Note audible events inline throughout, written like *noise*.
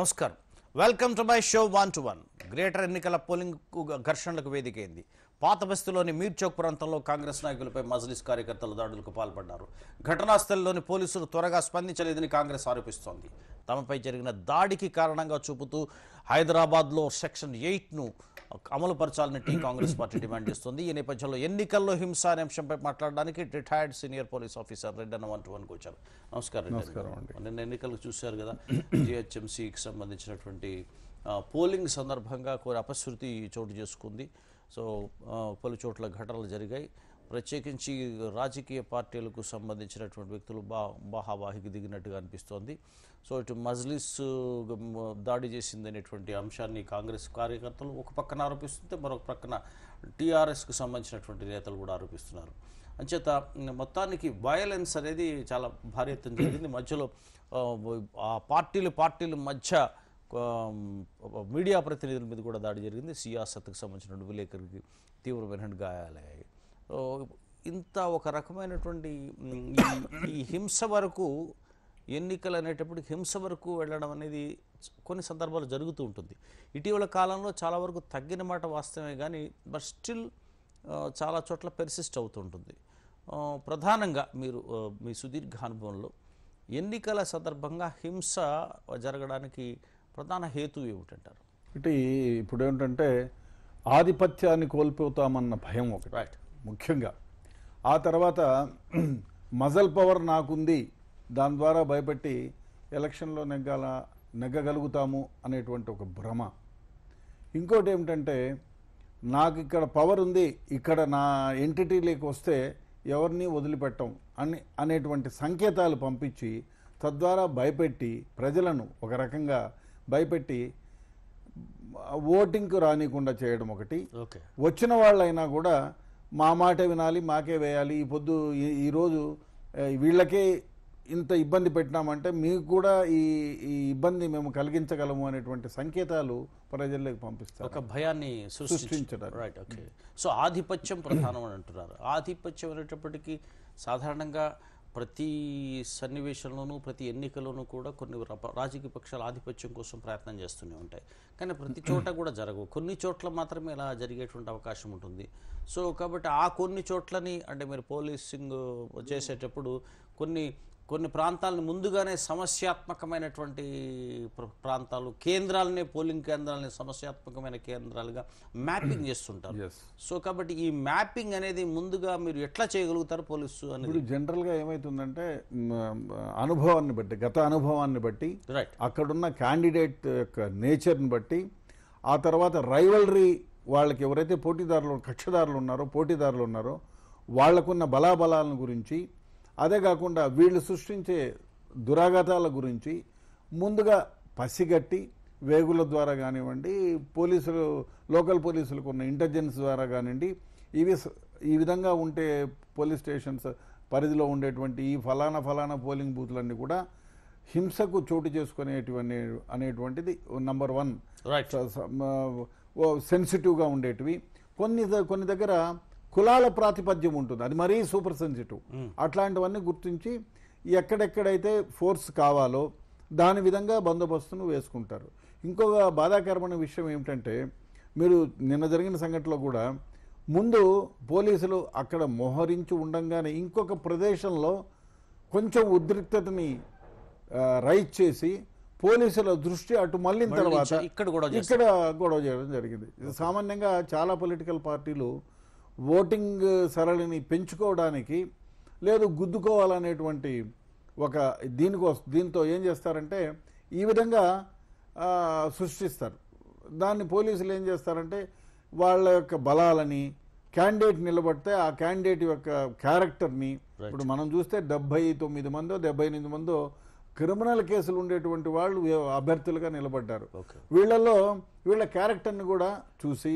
నమస్కారం welcome to my show one two one greater ఎన్నికల polling ఘర్షణలకు వేదికైంది పాత బస్తీలోని మీర్చౌక్ ప్రాంతంలో కాంగ్రెస్ నాయకులపై మజ్లిస్ కార్యకర్తలు దాడులకు పాల్పడ్డారు ఘటనాస్థలిలోని పోలీసులు త్వరగా స్పందించలేదని కాంగ్రెస్ ఆరోపిస్తోంది తమపై జరిగిన దాడికి కారణంగా చూపుతూ హైదరాబాద్లో సెక్షన్ ఎయిట్ను అమలుపరచాలని టీ కాంగ్రెస్ పార్టీ డిమాండ్ చేస్తుంది ఈ నేపథ్యంలో ఎన్నికల్లో హింస అనే అంశంపై మాట్లాడడానికి retired senior police officer Reddanna one two వన్కి వచ్చారు నమస్కారం నిన్న ఎన్నికలు చూశారు కదా జిహెచ్ఎంసీకి సంబంధించినటువంటి పోలింగ్ సందర్భంగా కొన్ని అపశృతి చోటు చేసుకుంది సో పలు చోట్ల ఘటనలు జరిగాయి ప్రత్యేకించి రాజకీయ పార్టీలకు సంబంధించినటువంటి వ్యక్తులు బా బాహాబాహికి దిగినట్టుగా అనిపిస్తోంది సో ఇటు మజ్లిస్ దాడి చేసిందనేటువంటి అంశాన్ని కాంగ్రెస్ కార్యకర్తలు ఒక పక్కన ఆరోపిస్తుంటే మరొక పక్కన టీఆర్ఎస్కు సంబంధించినటువంటి నేతలు కూడా ఆరోపిస్తున్నారు అంచేత మొత్తానికి వయలెన్స్ అనేది చాలా భారీ ఎత్తున జరిగింది మధ్యలో ఆ పార్టీలు పార్టీల మధ్య మీడియా ప్రతినిధుల మీద కూడా దాడి జరిగింది సియాసత్కు సంబంధించిన విలేకరికి తీవ్రమైన గాయాలయ్యాయి ఇంత ఒక రకమైనటువంటి ఈ హింస వరకు ఎన్నికలు అనేటప్పటికి హింస వరకు వెళ్ళడం అనేది కొన్ని సందర్భాలు జరుగుతూ ఉంటుంది ఇటీవల కాలంలో చాలా వరకు తగ్గిన మాట వాస్తవమే కానీ బట్ స్టిల్ చాలా చోట్ల పెర్సిస్ట్ అవుతుంటుంది ప్రధానంగా మీరు మీ సుదీర్ఘ అనుభవంలో ఎన్నికల సందర్భంగా హింస జరగడానికి ప్రధాన హేతు ఏమిటంటారు అంటే ఇప్పుడు ఏంటంటే ఆధిపత్యాన్ని కోల్పోతామన్న భయం ఒకటి రైట్ ముఖ్యంగా ఆ తర్వాత మజల్ పవర్ నాకుంది దాని ద్వారా భయపెట్టి ఎలక్షన్లో నెగ్గాల నెగ్గగలుగుతాము అనేటువంటి ఒక భ్రమ ఇంకోటి ఏమిటంటే నాకు ఇక్కడ పవర్ ఉంది ఇక్కడ నా ఎంటిటీలోకి వస్తే ఎవరిని వదిలిపెట్టం అని అనేటువంటి సంకేతాలు పంపించి తద్వారా భయపెట్టి ప్రజలను ఒక రకంగా భయపెట్టి ఓటింగ్కు రానికుండా చేయడం ఒకటి వచ్చిన వాళ్ళైనా కూడా మా మాటే వినాలి మాకే వేయాలి ఈ పొద్దు ఈరోజు వీళ్ళకే ఇంత ఇబ్బంది పెట్టినామంటే మీకు కూడా ఈ ఈ ఇబ్బంది మేము కలిగించగలము అనేటువంటి సంకేతాలు ప్రజల్లోకి పంపిస్తారు ఒక భయాన్ని సృష్టించడం రైట్ ఓకే సో ఆధిపత్యం ప్రధానం అని అంటున్నారు ఆధిపత్యం అనేటప్పటికీ సాధారణంగా ప్రతి సన్నివేశంలోనూ ప్రతి ఎన్నికలోనూ కూడా కొన్ని రాజకీయ పక్షాల ఆధిపత్యం కోసం ప్రయత్నం చేస్తూనే ఉంటాయి కానీ ప్రతి చోట *clears throat* కూడా జరగవు కొన్ని చోట్ల మాత్రమే ఇలా జరిగేటువంటి అవకాశం ఉంటుంది సో కాబట్టి ఆ కొన్ని చోట్లని అంటే మీరు పోలీసింగ్ చేసేటప్పుడు కొన్ని కొన్ని ప్రాంతాలను ముందుగానే సమస్యాత్మకమైనటువంటి ప్రాంతాలు కేంద్రాలనే పోలింగ్ కేంద్రాలని సమస్యాత్మకమైన కేంద్రాలుగా మ్యాపింగ్ చేస్తుంటారు సో కాబట్టి ఈ మ్యాపింగ్ అనేది ముందుగా మీరు ఎట్లా చేయగలుగుతారు పోలీసు అనేది జనరల్గా ఏమవుతుందంటే అనుభవాన్ని బట్టి గత అనుభవాన్ని బట్టి రైట్ అక్కడున్న క్యాండిడేట్ యొక్క నేచర్ని బట్టి ఆ తర్వాత రైవలరీ వాళ్ళకి ఎవరైతే పోటీదారులు కక్షదారులు ఉన్నారో పోటీదారులు ఉన్నారో వాళ్లకున్న బలాబలాలను గురించి అదే కాకుండా వీళ్ళు సృష్టించే దురాఘాతాల గురించి ముందుగా పసిగట్టి వేగుల ద్వారా కానివ్వండి పోలీసులు లోకల్ పోలీసులకు ఉన్న ఇంటెలిజెన్స్ ద్వారా కానివ్వండి ఇవి ఈ విధంగా ఉంటే పోలీస్ స్టేషన్స్ పరిధిలో ఉండేటువంటి ఈ ఫలానా ఫలానా పోలింగ్ బూత్లన్నీ కూడా హింసకు చోటు చేసుకునేటివన్నీ అనేటువంటిది నంబర్ వన్ సెన్సిటివ్గా ఉండేటివి కొన్ని కొన్ని దగ్గర కులాల ప్రాతిపద్యం ఉంటుంది అది మరీ సూపర్ సెన్సిటివ్ అట్లాంటివన్నీ గుర్తించి ఎక్కడెక్కడైతే ఫోర్స్ కావాలో దాని విధంగా బందోబస్తును వేసుకుంటారు ఇంకొక బాధాకరమైన విషయం ఏమిటంటే మీరు నిన్న జరిగిన సంఘటనలో కూడా ముందు పోలీసులు అక్కడ మోహరించి ఉండంగానే ఇంకొక ప్రదేశంలో కొంచెం ఉద్రిక్తతని రైట్ చేసి పోలీసుల దృష్టి అటు మళ్ళిన తర్వాత ఇక్కడ గొడవ చేయడం జరిగింది సామాన్యంగా చాలా పొలిటికల్ పార్టీలు ఓటింగ్ సరళిని పెంచుకోవడానికి లేదు గుద్దుకోవాలనేటువంటి ఒక దీనికో దీంతో ఏం చేస్తారంటే ఈ విధంగా సృష్టిస్తారు దాన్ని పోలీసులు ఏం చేస్తారంటే వాళ్ళ యొక్క బలాలని క్యాండిడేట్ నిలబడితే ఆ క్యాండిడేట్ యొక్క క్యారెక్టర్ని ఇప్పుడు మనం చూస్తే డెబ్బై తొమ్మిది మందో డెబ్బై ఎనిమిది మందో క్రిమినల్ కేసులు ఉండేటువంటి వాళ్ళు అభ్యర్థులుగా నిలబడ్డారు వీళ్ళల్లో వీళ్ళ క్యారెక్టర్ని కూడా చూసి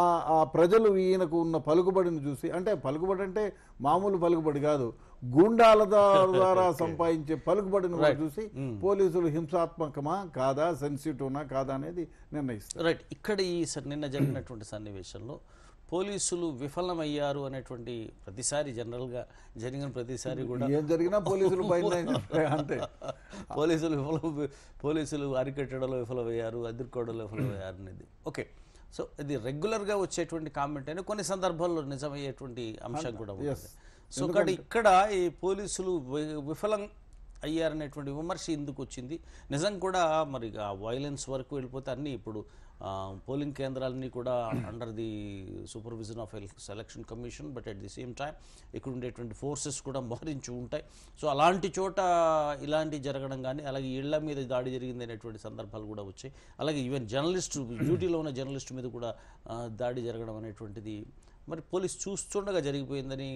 ఆ ప్రజలు ఈయనకు ఉన్న పలుకుబడిని చూసి అంటే పలుకుబడి అంటే మామూలు పలుకుబడి కాదు గుండాల ద్వారా *laughs* సంపాదించే పలుకుబడిని చూసి hmm. పోలీసులు హింసాత్మకమా కాదా సెన్సిటివ్నా కాదా అనేది నిర్ణయిస్తారు రైట్ ఇక్కడ ఈ నిన్న జరిగినటువంటి సన్నివేశంలో పోలీసులు విఫలమయ్యారు అనేటువంటి ప్రతిసారి జనరల్గా జరిగిన ప్రతిసారి కూడా ఏం జరిగినా పోలీసులు *laughs* అంతే పోలీసులు విఫలం పోలీసులు అరికట్టడంలో విఫలమయ్యారు అదుర్కోవడంలో విఫలమయ్యారు అనేది ఓకే సో ఇది రెగ్యులర్గా వచ్చేటువంటి కామెంట్ అని కొన్ని సందర్భాల్లో నిజమయ్యేటువంటి అంశం కూడా ఉంది సో కానీ ఇక్కడ ఈ పోలీసులు విఫలం అయ్యారనేటువంటి విమర్శ ఎందుకు వచ్చింది నిజం కూడా మరి ఆ వైలెన్స్ వరకు వెళ్ళిపోతే అన్నీ ఇప్పుడు పోలింగ్ కేంద్రాలన్నీ కూడా under the supervision of selection commission but at the same time ఇక్కడ ఉండేటువంటి ఫోర్సెస్ కూడా మారించి ఉంటాయి సో అలాంటి చోట ఇలాంటి జరగడం కానీ అలాగే ఇళ్ల మీద దాడి జరిగింది అనేటువంటి సందర్భాలు కూడా వచ్చాయి అలాగే ఈవెన్ జర్నలిస్టు డ్యూటీలో ఉన్న జర్నలిస్టు మీద కూడా దాడి జరగడం అనేటువంటిది మరి పోలీస్ చూస్తుండగా జరిగిపోయిందని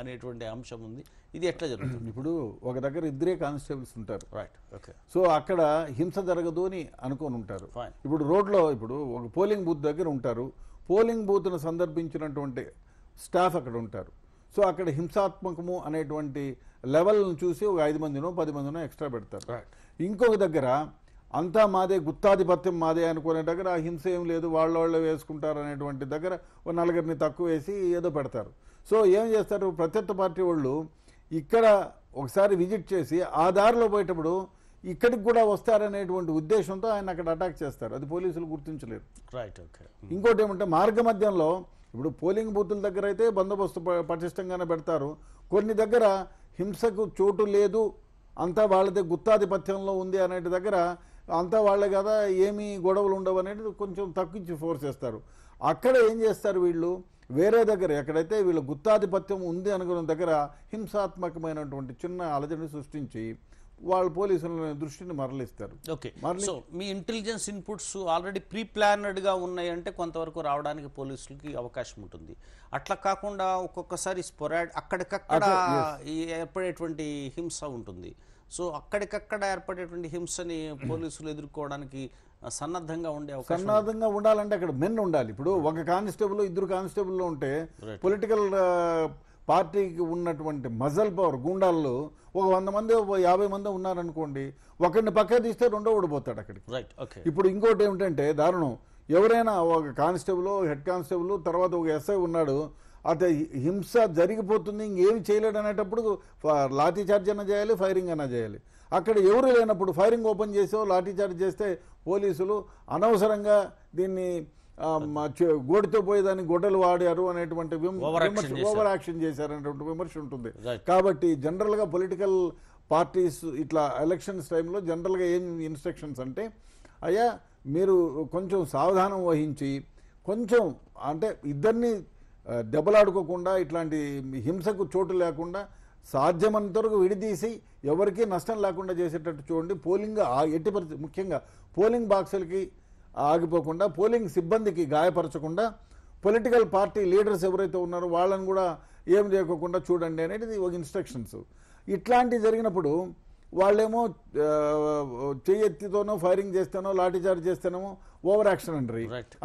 అనేటువంటి అంశం ఉంది ఇది ఎట్లా జరుగుతుంది ఇప్పుడు ఒక దగ్గర ఇద్దరే కానిస్టేబుల్స్ ఉంటారు రైట్ ఓకే సో అక్కడ హింస జరగదు అని అనుకొని ఉంటారు ఇప్పుడు రోడ్లో ఇప్పుడు ఒక పోలింగ్ బూత్ దగ్గర ఉంటారు పోలింగ్ బూత్ను సందర్భించినటువంటి స్టాఫ్ అక్కడ ఉంటారు సో అక్కడ హింసాత్మకము అనేటువంటి లెవెల్ను చూసి ఒక ఐదు మందినో పది మందినో ఎక్స్ట్రా పెడతారు ఇంకొక దగ్గర అంతా మాదే గుత్తాధిపత్యం మాదే అనుకునే దగ్గర ఆ హింస ఏం లేదు వాళ్ళ వాళ్ళు వేసుకుంటారు అనేటువంటి దగ్గర ఓ నలుగురిని తక్కువ వేసి ఏదో పెడతారు సో ఏం చేస్తారు ప్రత్యర్థ పార్టీ వాళ్ళు ఇక్కడ ఒకసారి విజిట్ చేసి ఆ దారిలో పోయేటప్పుడు ఇక్కడికి కూడా వస్తారనేటువంటి ఉద్దేశంతో ఆయన అక్కడ అటాక్ చేస్తారు అది పోలీసులు గుర్తించలేరు రైట్ ఓకే hmm. ఇంకోటి ఏమంటే మార్గ మధ్యంలో ఇప్పుడు పోలింగ్ బూతుల దగ్గర అయితే బందోబస్తు పటిష్టంగానే పెడతారు కొన్ని దగ్గర హింసకు చోటు లేదు అంతా వాళ్ళదే గుత్తాధిపత్యంలో ఉంది అనేటి దగ్గర అంతా వాళ్ళే కదా ఏమీ గొడవలు ఉండవు అనేది కొంచెం తగ్గించి ఫోర్స్ చేస్తారు అక్కడ ఏం చేస్తారు వీళ్ళు వేరే దగ్గర ఎక్కడైతే వీళ్ళ గుత్తాధిపత్యం ఉంది అనుకున్న దగ్గర హింసాత్మకమైనటువంటి చిన్న అలజడిని సృష్టించి వాళ్ళు పోలీసుల దృష్టిని మరలిస్తారు ఓకే సో మీ ఇంటెలిజెన్స్ ఇన్పుట్స్ ఆల్రెడీ ప్రీ ప్లానెడ్గా ఉన్నాయంటే కొంతవరకు రావడానికి పోలీసులకి అవకాశం ఉంటుంది అట్లా కాకుండా ఒక్కొక్కసారి స్పొరాడ్ అక్కడికక్కడ ఏర్పడేటువంటి హింస ఉంటుంది సో అక్కడికక్కడ ఏర్పడేటువంటి హింసని పోలీసులు ఎదుర్కోవడానికి సన్నద్ధంగా ఉండే సన్నద్ధంగా ఉండాలంటే అక్కడ మెన్ ఉండాలి ఇప్పుడు ఒక కానిస్టేబుల్ ఇద్దరు కానిస్టేబుల్ ఉంటే పొలిటికల్ పార్టీకి ఉన్నటువంటి మజల్ పవర్ గుండాల్లో ఒక వంద మంది యాభై మంది ఉన్నారనుకోండి ఒకరిని పక్క తీస్తే రెండో ఓడిపోతాడు అక్కడికి రైట్ ఓకే ఇప్పుడు ఇంకోటి ఏమిటంటే దారుణం ఎవరైనా ఒక కానిస్టేబుల్ హెడ్ కానిస్టేబుల్ తర్వాత ఒక ఎస్ఐ ఉన్నాడు అంటే హింస జరిగిపోతుంది ఇంకేమి చేయలేడు అనేటప్పుడు లాఠీ చార్జ్ అన్న చేయాలి ఫైరింగ్ అన్న చేయాలి అక్కడ ఎవరు లేనప్పుడు ఫైరింగ్ ఓపెన్ చేసో లాఠీ చార్జ్ చేస్తే పోలీసులు అనవసరంగా దీన్ని గోడితో పోయేదాన్ని గొడ్డలు వాడారు అనేటువంటి ఓవర్ యాక్షన్ చేశారు అనేటువంటి విమర్శ ఉంటుంది కాబట్టి జనరల్గా పొలిటికల్ పార్టీస్ ఇట్లా ఎలక్షన్స్ టైంలో జనరల్గా ఏం ఇన్స్ట్రక్షన్స్ అంటే అయ్యా మీరు కొంచెం సావధానం వహించి కొంచెం అంటే ఇద్దరిని దెబ్బలాడుకోకుండా ఇట్లాంటి హింసకు చోటు లేకుండా సాధ్యమంతవరకు విడిదీసి ఎవరికీ నష్టం లేకుండా చేసేటట్టు చూడండి పోలింగ్ ఎట్టి పరిస్థితి ముఖ్యంగా పోలింగ్ బాక్సులకి ఆగిపోకుండా పోలింగ్ సిబ్బందికి గాయపరచకుండా పొలిటికల్ పార్టీ లీడర్స్ ఎవరైతే ఉన్నారో వాళ్ళని కూడా ఏం చేయకోకుండా చూడండి అనేది ఒక ఇన్స్ట్రక్షన్స్ ఇట్లాంటివి జరిగినప్పుడు వాళ్ళేమో చేయెత్తితోనో ఫైరింగ్ చేస్తానో లాఠీచార్జ్ చేస్తానో ఓవర్ యాక్షన్ అంటారు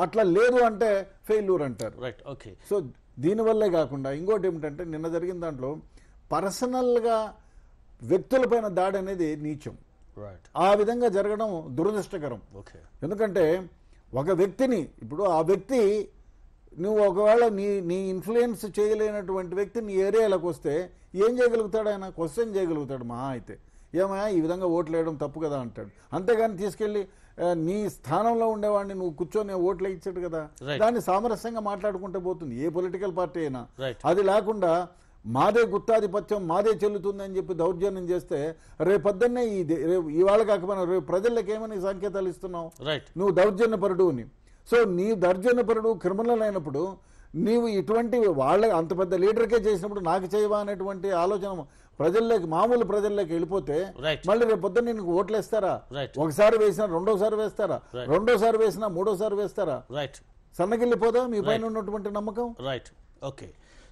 అట్లా లేదు అంటే ఫెయిల్యూర్ అంటారు రైట్ ఓకే సో దీనివల్లే కాకుండా ఇంకోటి ఏమిటంటే నిన్న జరిగిన దాంట్లో పర్సనల్గా వ్యక్తులపైన దాడి అనేది నీచం ఆ విధంగా జరగడం దురదృష్టకరం ఎందుకంటే ఒక వ్యక్తిని ఇప్పుడు ఆ వ్యక్తి నువ్వు ఒకవేళ నీ నీ ఇన్ఫ్లుయెన్స్ చేయలేనటువంటి వ్యక్తి నీ ఏరియాలోకి వస్తే ఏం చేయగలుగుతాడు ఆయన క్వశ్చన్ చేయగలుగుతాడు మహా అయితే ఏమయ్యా ఈ విధంగా ఓట్లు వేయడం తప్పు కదా అంటాడు అంతేగాని తీసుకెళ్ళి నీ స్థానంలో ఉండేవాడిని నువ్వు కూర్చొని ఓట్లు ఇచ్చాడు కదా దాన్ని సామరస్యంగా మాట్లాడుకుంటూ పోతుంది ఏ పొలిటికల్ పార్టీ అయినా అది లేకుండా మాదే గుత్తాధిపత్యం మాదే చెల్లుతుందని చెప్పి దౌర్జన్యం చేస్తే రేపు పొద్దున్నే ఈ ఇవాళ కాకపోయినా రేపు ప్రజలకు ఏమని సంకేతాలు ఇస్తున్నావు నువ్వు దౌర్జన్యపరుడు అని సో నీ పరుడు క్రిమినల్ అయినప్పుడు నీవు ఇటువంటి వాళ్ళ అంత పెద్ద లీడర్కే చేసినప్పుడు నాకు చేయవా అనేటువంటి ఆలోచన ప్రజల్లోకి మామూలు ప్రజల్లోకి వెళ్ళిపోతే మళ్ళీ రేపు పొద్దున్న నీకు ఓట్లు వేస్తారా ఒకసారి వేసినా రెండోసారి వేస్తారా రెండోసారి వేసినా మూడోసారి వేస్తారా రైట్ సన్నగిల్లిపోదా మీ పైన ఉన్నటువంటి నమ్మకం రైట్ ఓకే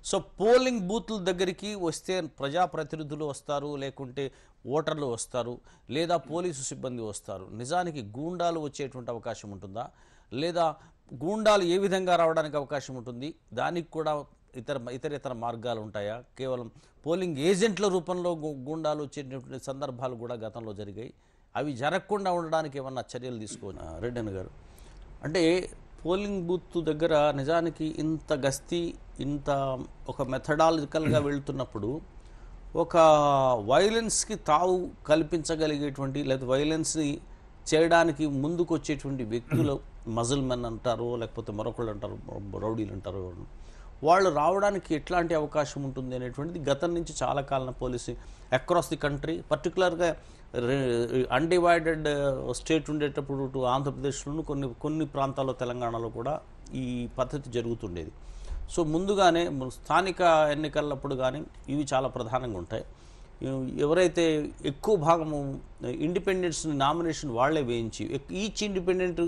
సో పోలింగ్ బూత్ల దగ్గరికి వస్తే ప్రజాప్రతినిధులు వస్తారు లేకుంటే ఓటర్లు వస్తారు లేదా పోలీసు సిబ్బంది వస్తారు నిజానికి గూండాలు వచ్చేటువంటి అవకాశం ఉంటుందా లేదా గూండాలు ఏ విధంగా రావడానికి అవకాశం ఉంటుంది దానికి కూడా ఇతర ఇతర ఇతర మార్గాలు ఉంటాయా కేవలం పోలింగ్ ఏజెంట్ల రూపంలో గుండాలు వచ్చేటటువంటి సందర్భాలు కూడా గతంలో జరిగాయి అవి జరగకుండా ఉండడానికి ఏమన్నా చర్యలు తీసుకోవచ్చు రెడ్డన్ గారు అంటే పోలింగ్ బూత్ దగ్గర నిజానికి ఇంత గస్తీ ఇంత ఒక మెథడాలజికల్గా *clears throat* వెళ్తున్నప్పుడు ఒక వైలెన్స్కి తావు కల్పించగలిగేటువంటి లేదా వైలెన్స్ని చేయడానికి ముందుకు వచ్చేటువంటి వ్యక్తులు *clears throat* మజిల్ మెన్ అంటారు లేకపోతే మరొకళ్ళు అంటారు రౌడీలు అంటారు వాళ్ళు రావడానికి ఎట్లాంటి అవకాశం ఉంటుంది అనేటువంటిది గతం నుంచి చాలా కాలం పోలీసీ అక్రాస్ ది కంట్రీ పర్టికులర్గా అన్డివైడెడ్ స్టేట్ ఉండేటప్పుడు ఇటు ఆంధ్రప్రదేశ్లోనూ కొన్ని కొన్ని ప్రాంతాల్లో తెలంగాణలో కూడా ఈ పద్ధతి జరుగుతుండేది సో ముందుగానే స్థానిక ఎన్నికలప్పుడు కానీ ఇవి చాలా ప్రధానంగా ఉంటాయి ఎవరైతే ఎక్కువ భాగము ఇండిపెండెన్స్ని నామినేషన్ వాళ్లే వేయించి ఈచ్ ఇండిపెండెంట్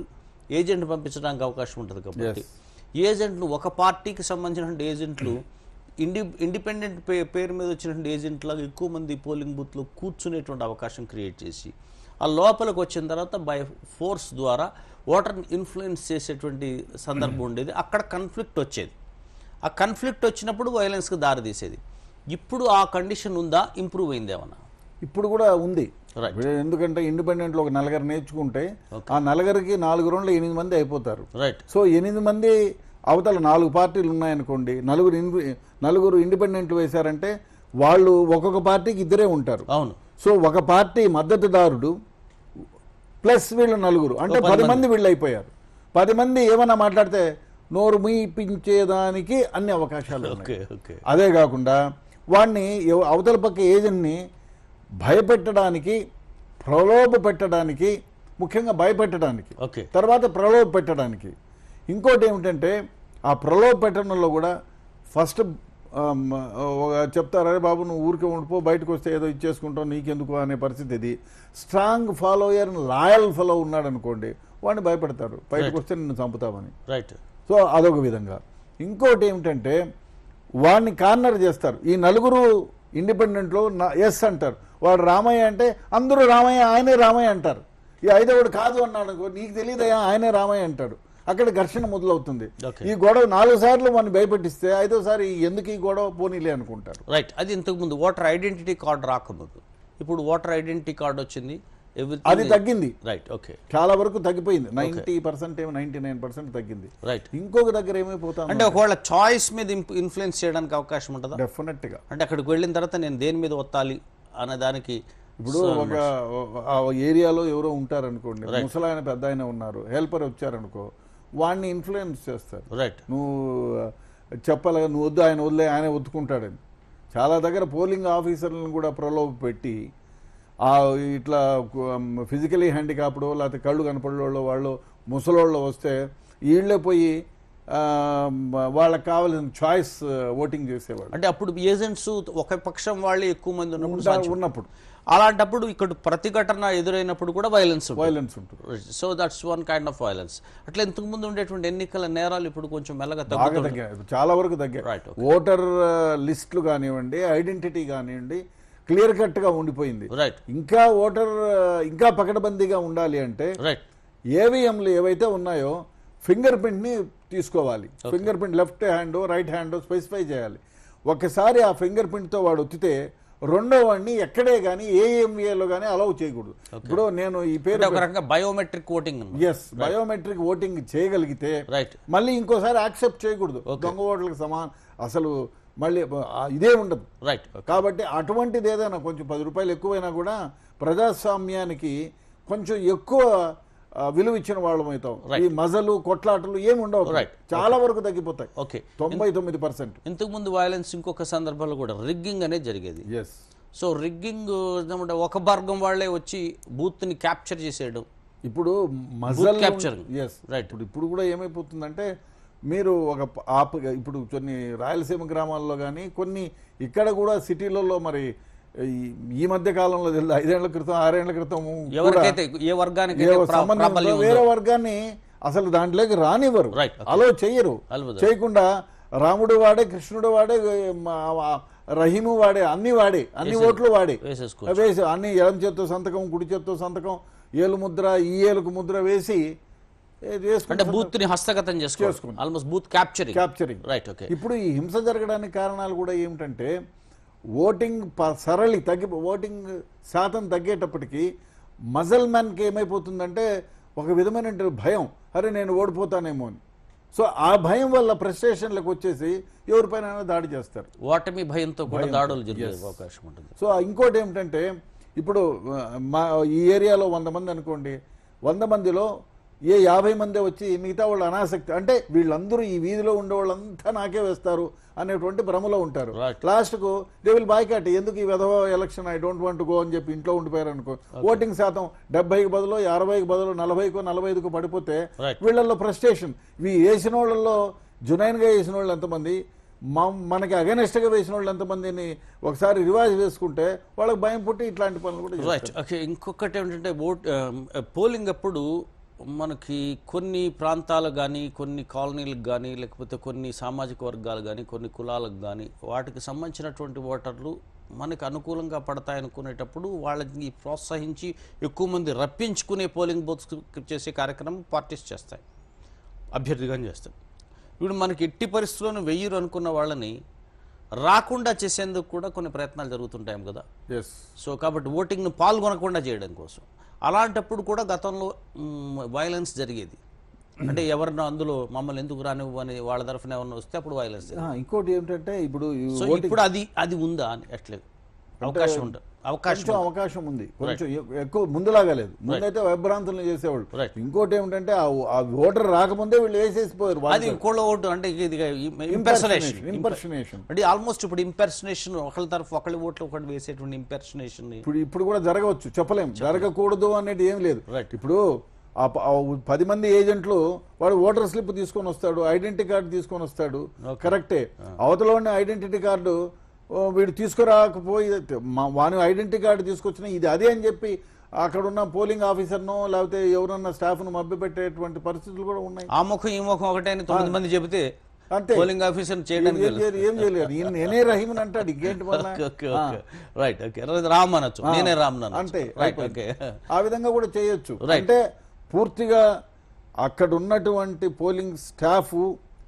ఏజెంట్ పంపించడానికి అవకాశం ఉంటుంది కాబట్టి ఏజెంట్లు ఒక పార్టీకి సంబంధించినటువంటి ఏజెంట్లు ఇండి ఇండిపెండెంట్ పే పేరు మీద వచ్చినటువంటి ఏజెంట్లాగా ఎక్కువ మంది పోలింగ్ బూత్లో కూర్చునేటువంటి అవకాశం క్రియేట్ చేసి ఆ లోపలికి వచ్చిన తర్వాత బై ఫోర్స్ ద్వారా ఓటర్ని ఇన్ఫ్లుయెన్స్ చేసేటువంటి సందర్భం ఉండేది అక్కడ కన్ఫ్లిక్ట్ వచ్చేది ఆ కన్ఫ్లిక్ట్ వచ్చినప్పుడు వైలెన్స్కి దారి తీసేది ఇప్పుడు ఆ కండిషన్ ఉందా ఇంప్రూవ్ అయిందేమన్నా ఇప్పుడు కూడా ఉంది ఎందుకంటే ఇండిపెండెంట్ ఒక నలుగురు నేర్చుకుంటే ఆ నలుగురికి నాలుగు రోజులు ఎనిమిది మంది అయిపోతారు రైట్ సో ఎనిమిది మంది అవతల నాలుగు పార్టీలు ఉన్నాయనుకోండి నలుగురు నలుగురు ఇండిపెండెంట్లు వేశారంటే వాళ్ళు ఒక్కొక్క పార్టీకి ఇద్దరే ఉంటారు అవును సో ఒక పార్టీ మద్దతుదారుడు ప్లస్ వీళ్ళు నలుగురు అంటే పది మంది వీళ్ళు అయిపోయారు పది మంది ఏమన్నా మాట్లాడితే నోరు మీపించేదానికి అన్ని అవకాశాలు అదే కాకుండా వాడిని అవతల పక్క ఏజెంట్ని భయపెట్టడానికి ప్రలోభ పెట్టడానికి ముఖ్యంగా భయపెట్టడానికి ఓకే తర్వాత ప్రలోభ పెట్టడానికి ఇంకోటి ఏమిటంటే ఆ ప్రలోభ పెట్టడంలో కూడా ఫస్ట్ అరే బాబు నువ్వు ఊరికే ఉండిపో బయటకు వస్తే ఏదో ఇచ్చేసుకుంటావు నీకెందుకు అనే పరిస్థితి ఇది స్ట్రాంగ్ ఫాలోయర్ లాయల్ ఫాలో ఉన్నాడు అనుకోండి వాడిని భయపెడతారు బయటకు వస్తే నిన్ను చంపుతామని రైట్ సో అదొక విధంగా ఇంకోటి ఏమిటంటే వాడిని కార్నర్ చేస్తారు ఈ నలుగురు ఇండిపెండెంట్లో ఎస్ అంటారు వాడు రామయ్య అంటే అందరూ రామయ్య ఆయనే రామయ్య అంటారు ఈ ఐదవడు కాదు అన్నాడు నీకు తెలియదు ఆయనే రామయ్య అంటాడు అక్కడ ఘర్షణ మొదలవుతుంది ఈ గొడవ నాలుగు సార్లు మనం భయపెట్టిస్తే ఐదోసారి ఎందుకు ఈ గొడవ పోనీలే అనుకుంటారు రైట్ అది ఇంతకుముందు ఓటర్ ఐడెంటిటీ కార్డు రాకముందు ఇప్పుడు ఓటర్ ఐడెంటిటీ కార్డు వచ్చింది అది తగ్గింది రైట్ ఓకే చాలా వరకు తగ్గిపోయింది నైన్టీ పర్సెంట్ ఏమో నైన్టీ నైన్ పర్సెంట్ తగ్గింది రైట్ ఇంకొక దగ్గర ఏమైపోతా అంటే ఒకవేళ చాయిస్ మీద ఇన్ఫ్లుయెన్స్ చేయడానికి అవకాశం ఉంటుందా గా అంటే అక్కడికి వెళ్ళిన తర్వాత నేను దేని మీద ఒత్తాలి అనే దానికి ఇప్పుడు ఒక ఆ ఏరియాలో ఎవరో ఉంటారనుకోండి ముసలాయన పెద్ద ఆయన ఉన్నారు హెల్పర్ వచ్చారనుకో వాడిని ఇన్ఫ్లుయెన్స్ చేస్తారు రైట్ నువ్వు చెప్పాలి నువ్వు వద్దు ఆయన వదిలే ఆయన ఒత్తుకుంటాడని చాలా దగ్గర పోలింగ్ ఆఫీసర్లను కూడా ప్రలోభ పెట్టి ఇట్లా ఫిజికలీ హ్యాండిక్యాప్డ్ లేకపోతే కళ్ళు కనపడేవాళ్ళు వాళ్ళు ముసలోళ్ళు వస్తే వీళ్ళే పోయి వాళ్ళకి కావాల్సిన చాయిస్ ఓటింగ్ చేసేవాళ్ళు అంటే అప్పుడు ఏజెంట్స్ ఒక పక్షం వాళ్ళు ఎక్కువ మంది ఉన్నప్పుడు ఉన్నప్పుడు అలాంటప్పుడు ఇక్కడ ప్రతిఘటన ఎదురైనప్పుడు కూడా వైలెన్స్ వైలెన్స్ ఉంటుంది so that's one kind of violence అట్లా ఇంతకు ముందు ఉండేటువంటి ఎన్నికల నేరాలు ఇప్పుడు కొంచెం మెల్లగా తగ్గాయి చాలా వరకు తగ్గాయి ఓటర్ లిస్టులు కానివ్వండి ఐడెంటిటీ కానివ్వండి క్లియర్ కట్ గా ఉండిపోయింది రైట్ ఇంకా ఓటర్ ఇంకా పకడబందీగా ఉండాలి అంటే రైట్ ఏవిఎంలు ఏవైతే ఉన్నాయో ఫింగర్ ప్రింట్ ని తీసుకోవాలి fingerprint left hand right hand specify చేయాలి ఒకసారి ఆ ఫింగర్ ప్రింట్తో వాడు ఒత్తితే రెండో వాడిని ఎక్కడే కానీ ఏఎంఏలో కానీ అలౌ చేయకూడదు ఇప్పుడు నేను ఈ పేరు biometric voting yes biometric voting చేయగలిగితే రైట్ మళ్ళీ ఇంకోసారి యాక్సెప్ట్ చేయకూడదు దొంగ ఓటర్లకు సమానం అసలు మళ్ళీ ఇదే ఉండదు రైట్ కాబట్టి అటువంటిది ఏదైనా కొంచెం పది రూపాయలు ఎక్కువైనా కూడా ప్రజాస్వామ్యానికి కొంచెం ఎక్కువ విలువ ఇచ్చిన వాళ్ళం అవుతాం ఈ మజలు కొట్లాటలు ఏమి ఉండవు చాలా వరకు తగ్గిపోతాయి ఓకే తొంభై తొమ్మిది పర్సెంట్ ఇంతకుముందు వయలెన్స్ ఇంకొక సందర్భంలో కూడా రిగ్గింగ్ అనేది జరిగేది ఎస్ సో రిగ్గింగ్ ఒక వర్గం వాళ్ళే వచ్చి బూత్ని క్యాప్చర్ చేసేయడం ఇప్పుడు మజల్ క్యాప్చర్ ఎస్ రైట్ ఇప్పుడు ఇప్పుడు కూడా ఏమైపోతుందంటే మీరు ఒక ఆప్ ఇప్పుడు కొన్ని రాయలసీమ గ్రామాల్లో కానీ కొన్ని ఇక్కడ కూడా సిటీలలో మరి ఈ మధ్య కాలంలో తెలుసు ఐదేళ్ల క్రితం ఆరేళ్ల క్రితం ఏ వర్గానికి వేరే వర్గాన్ని అసలు దాంట్లోకి రానివ్వరు అలో చెయ్యరు చేయకుండా రాముడు వాడే కృష్ణుడు వాడే రహీము వాడే అన్ని వాడే అన్ని ఓట్లు వాడే వేసి అన్ని ఎడం చేత్తో సంతకం కుడి చేత్తో సంతకం ఏలు ముద్ర ఈ ఏలుకు ముద్ర వేసి అంటే బూత్ ని హస్తగతం చేసుకోవాలి almost booth capturing capturing right okay ఇప్పుడు ఈ హింస జరగడానికి కారణాలు కూడా ఏమిటంటే ఓటింగ్ సరళి తగ్గి ఓటింగ్ శాతం తగ్గేటప్పటికీ మజల్ కి ఏమైపోతుందంటే ఒక విధమైన భయం అరే నేను ఓడిపోతానేమో అని సో ఆ భయం వల్ల ప్రస్ట్రేషన్లకు వచ్చేసి ఎవరిపైన దాడి చేస్తారు ఓటమి భయంతో కూడా దాడులు జరిగే అవకాశం ఉంటుంది సో ఇంకోటి ఏమిటంటే ఇప్పుడు మా ఈ ఏరియాలో వంద మంది అనుకోండి వంద మందిలో ఏ యాభై మందే వచ్చి మిగతా వాళ్ళు అనాసక్తి అంటే వీళ్ళందరూ ఈ వీధిలో ఉండే వాళ్ళంతా నాకే వేస్తారు అనేటువంటి భ్రమలో ఉంటారు లాస్ట్కు దే విల్ బాయ్కాట్ ఎందుకు ఈ విధవ election I don't want go అని చెప్పి ఇంట్లో ఉండిపోయారు అనుకో ఓటింగ్ శాతం డెబ్బైకి బదులు అరవైకి బదులు నలభైకు నలభై ఐదుకు పడిపోతే వీళ్ళల్లో ఫ్రస్ట్రేషన్ వీ వేసిన వాళ్ళల్లో జునైన్గా వేసిన వాళ్ళు ఎంతమంది మనకి అగనిష్టగా వేసిన వాళ్ళు ఎంతమందిని ఒకసారి రివాజ్ వేసుకుంటే వాళ్ళకి భయం పుట్టి ఇట్లాంటి పనులు కూడా ఇంకొకటి ఏంటంటే ఓట్ పోలింగ్ అప్పుడు మనకి కొన్ని ప్రాంతాలకు కానీ కొన్ని కాలనీలకు కానీ లేకపోతే కొన్ని సామాజిక వర్గాలు కానీ కొన్ని కులాలకు కానీ వాటికి సంబంధించినటువంటి ఓటర్లు మనకు అనుకూలంగా పడతాయనుకునేటప్పుడు వాళ్ళని ప్రోత్సహించి ఎక్కువ మంది రప్పించుకునే పోలింగ్ బూత్స్ చేసే కార్యక్రమం పార్టీస్ చేస్తాయి అభ్యర్థిగా చేస్తాయి ఇప్పుడు మనకి ఎట్టి పరిస్థితుల్లోనూ వెయ్యరు అనుకున్న వాళ్ళని రాకుండా చేసేందుకు కూడా కొన్ని ప్రయత్నాలు జరుగుతుంటాయి కదా సో కాబట్టి ఓటింగ్ను పాల్గొనకుండా చేయడం కోసం అలాంటప్పుడు కూడా గతంలో వైలెన్స్ జరిగేది అంటే ఎవరినో అందులో మమ్మల్ని ఎందుకు రానివ్వు అని వాళ్ళ తరఫున ఎవరిని వస్తే అప్పుడు వైలెన్స్ ఇంకోటి ఏమిటంటే ఇప్పుడు ఇప్పుడు అది అది ఉందా అని అట్లేదు అవకాశం ఉంటుంది అవకాశం అవకాశం ఉంది కొంచెం ఎక్కువ ముందులాగా లేదు ముందైతే భయభ్రాంతులు చేసేవాళ్ళు ఇంకోటి ఏమిటంటే ఆ ఓటర్ రాకముందే వీళ్ళు వేసేసిపోయారు అది ఇంకోళ్ళ ఓటు అంటే ఇది ఇంపర్సనేషన్ ఇంపర్సనేషన్ అంటే ఆల్మోస్ట్ ఇప్పుడు ఇంపర్సనేషన్ ఒకళ్ళ తరఫు ఒకళ్ళ ఓట్లు ఒకటి వేసేటువంటి ఇంపర్సనేషన్ ఇప్పుడు ఇప్పుడు కూడా జరగవచ్చు చెప్పలేము జరగకూడదు అనేది ఏం లేదు ఇప్పుడు ఆ పది మంది ఏజెంట్లు వాడు ఓటర్ స్లిప్ తీసుకొని వస్తాడు ఐడెంటిటీ కార్డు తీసుకొని వస్తాడు కరెక్టే అవతల ఉన్న ఐడెంటిటీ కార్డు వీడు తీసుకురాకపోయి వాని ఐడెంటిటీ కార్డు తీసుకొచ్చిన ఇది అదే అని చెప్పి అక్కడున్న పోలింగ్ ఆఫీసర్ను లేకపోతే ఎవరన్నా స్టాఫ్ను పెట్టేటువంటి పరిస్థితులు కూడా ఉన్నాయి ఆ ముఖం ఈ ముఖం ఒకటే అని తొమ్మిది మంది చెబితే అంతే పోలింగ్ ఆఫీసర్ చేయడానికి ఏం చేయలేదు నేనే రహీమ్ అంటాడు ఇంకేంటి రైట్ రామ్ అనొచ్చు నేనే రామ్ అంతే రైట్ ఓకే ఆ విధంగా కూడా చేయొచ్చు అంటే పూర్తిగా అక్కడ ఉన్నటువంటి పోలింగ్ స్టాఫ్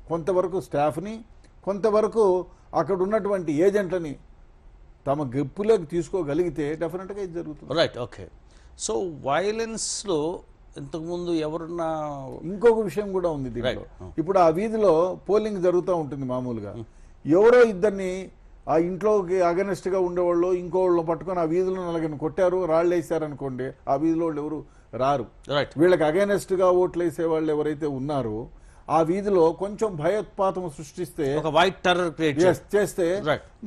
కొంతవరకు స్టాఫ్ని కొంతవరకు అక్కడ ఉన్నటువంటి ఏజెంట్లని తమ గెప్పులోకి తీసుకోగలిగితే డెఫినెట్గా ఇది జరుగుతుంది రైట్ ఓకే సో వైలెన్స్లో ఇంతకుముందు ఎవరున్నా ఇంకొక విషయం కూడా ఉంది దీంట్లో ఇప్పుడు ఆ వీధిలో పోలింగ్ జరుగుతూ ఉంటుంది మామూలుగా ఎవరో ఇద్దరిని ఆ ఇంట్లోకి అగనెస్ట్గా ఉండేవాళ్ళు ఇంకో వాళ్ళు పట్టుకొని ఆ వీధిలో నలగని కొట్టారు రాళ్ళు అనుకోండి ఆ వీధిలో వాళ్ళు ఎవరు రారు వీళ్ళకి అగెనెస్ట్గా ఓట్లు వేసే వాళ్ళు ఎవరైతే ఉన్నారో ఆ వీధిలో కొంచెం భయోత్పాతం సృష్టిస్తే ఒక వైట్ టర్రర్ క్రియేట్ చేస్తే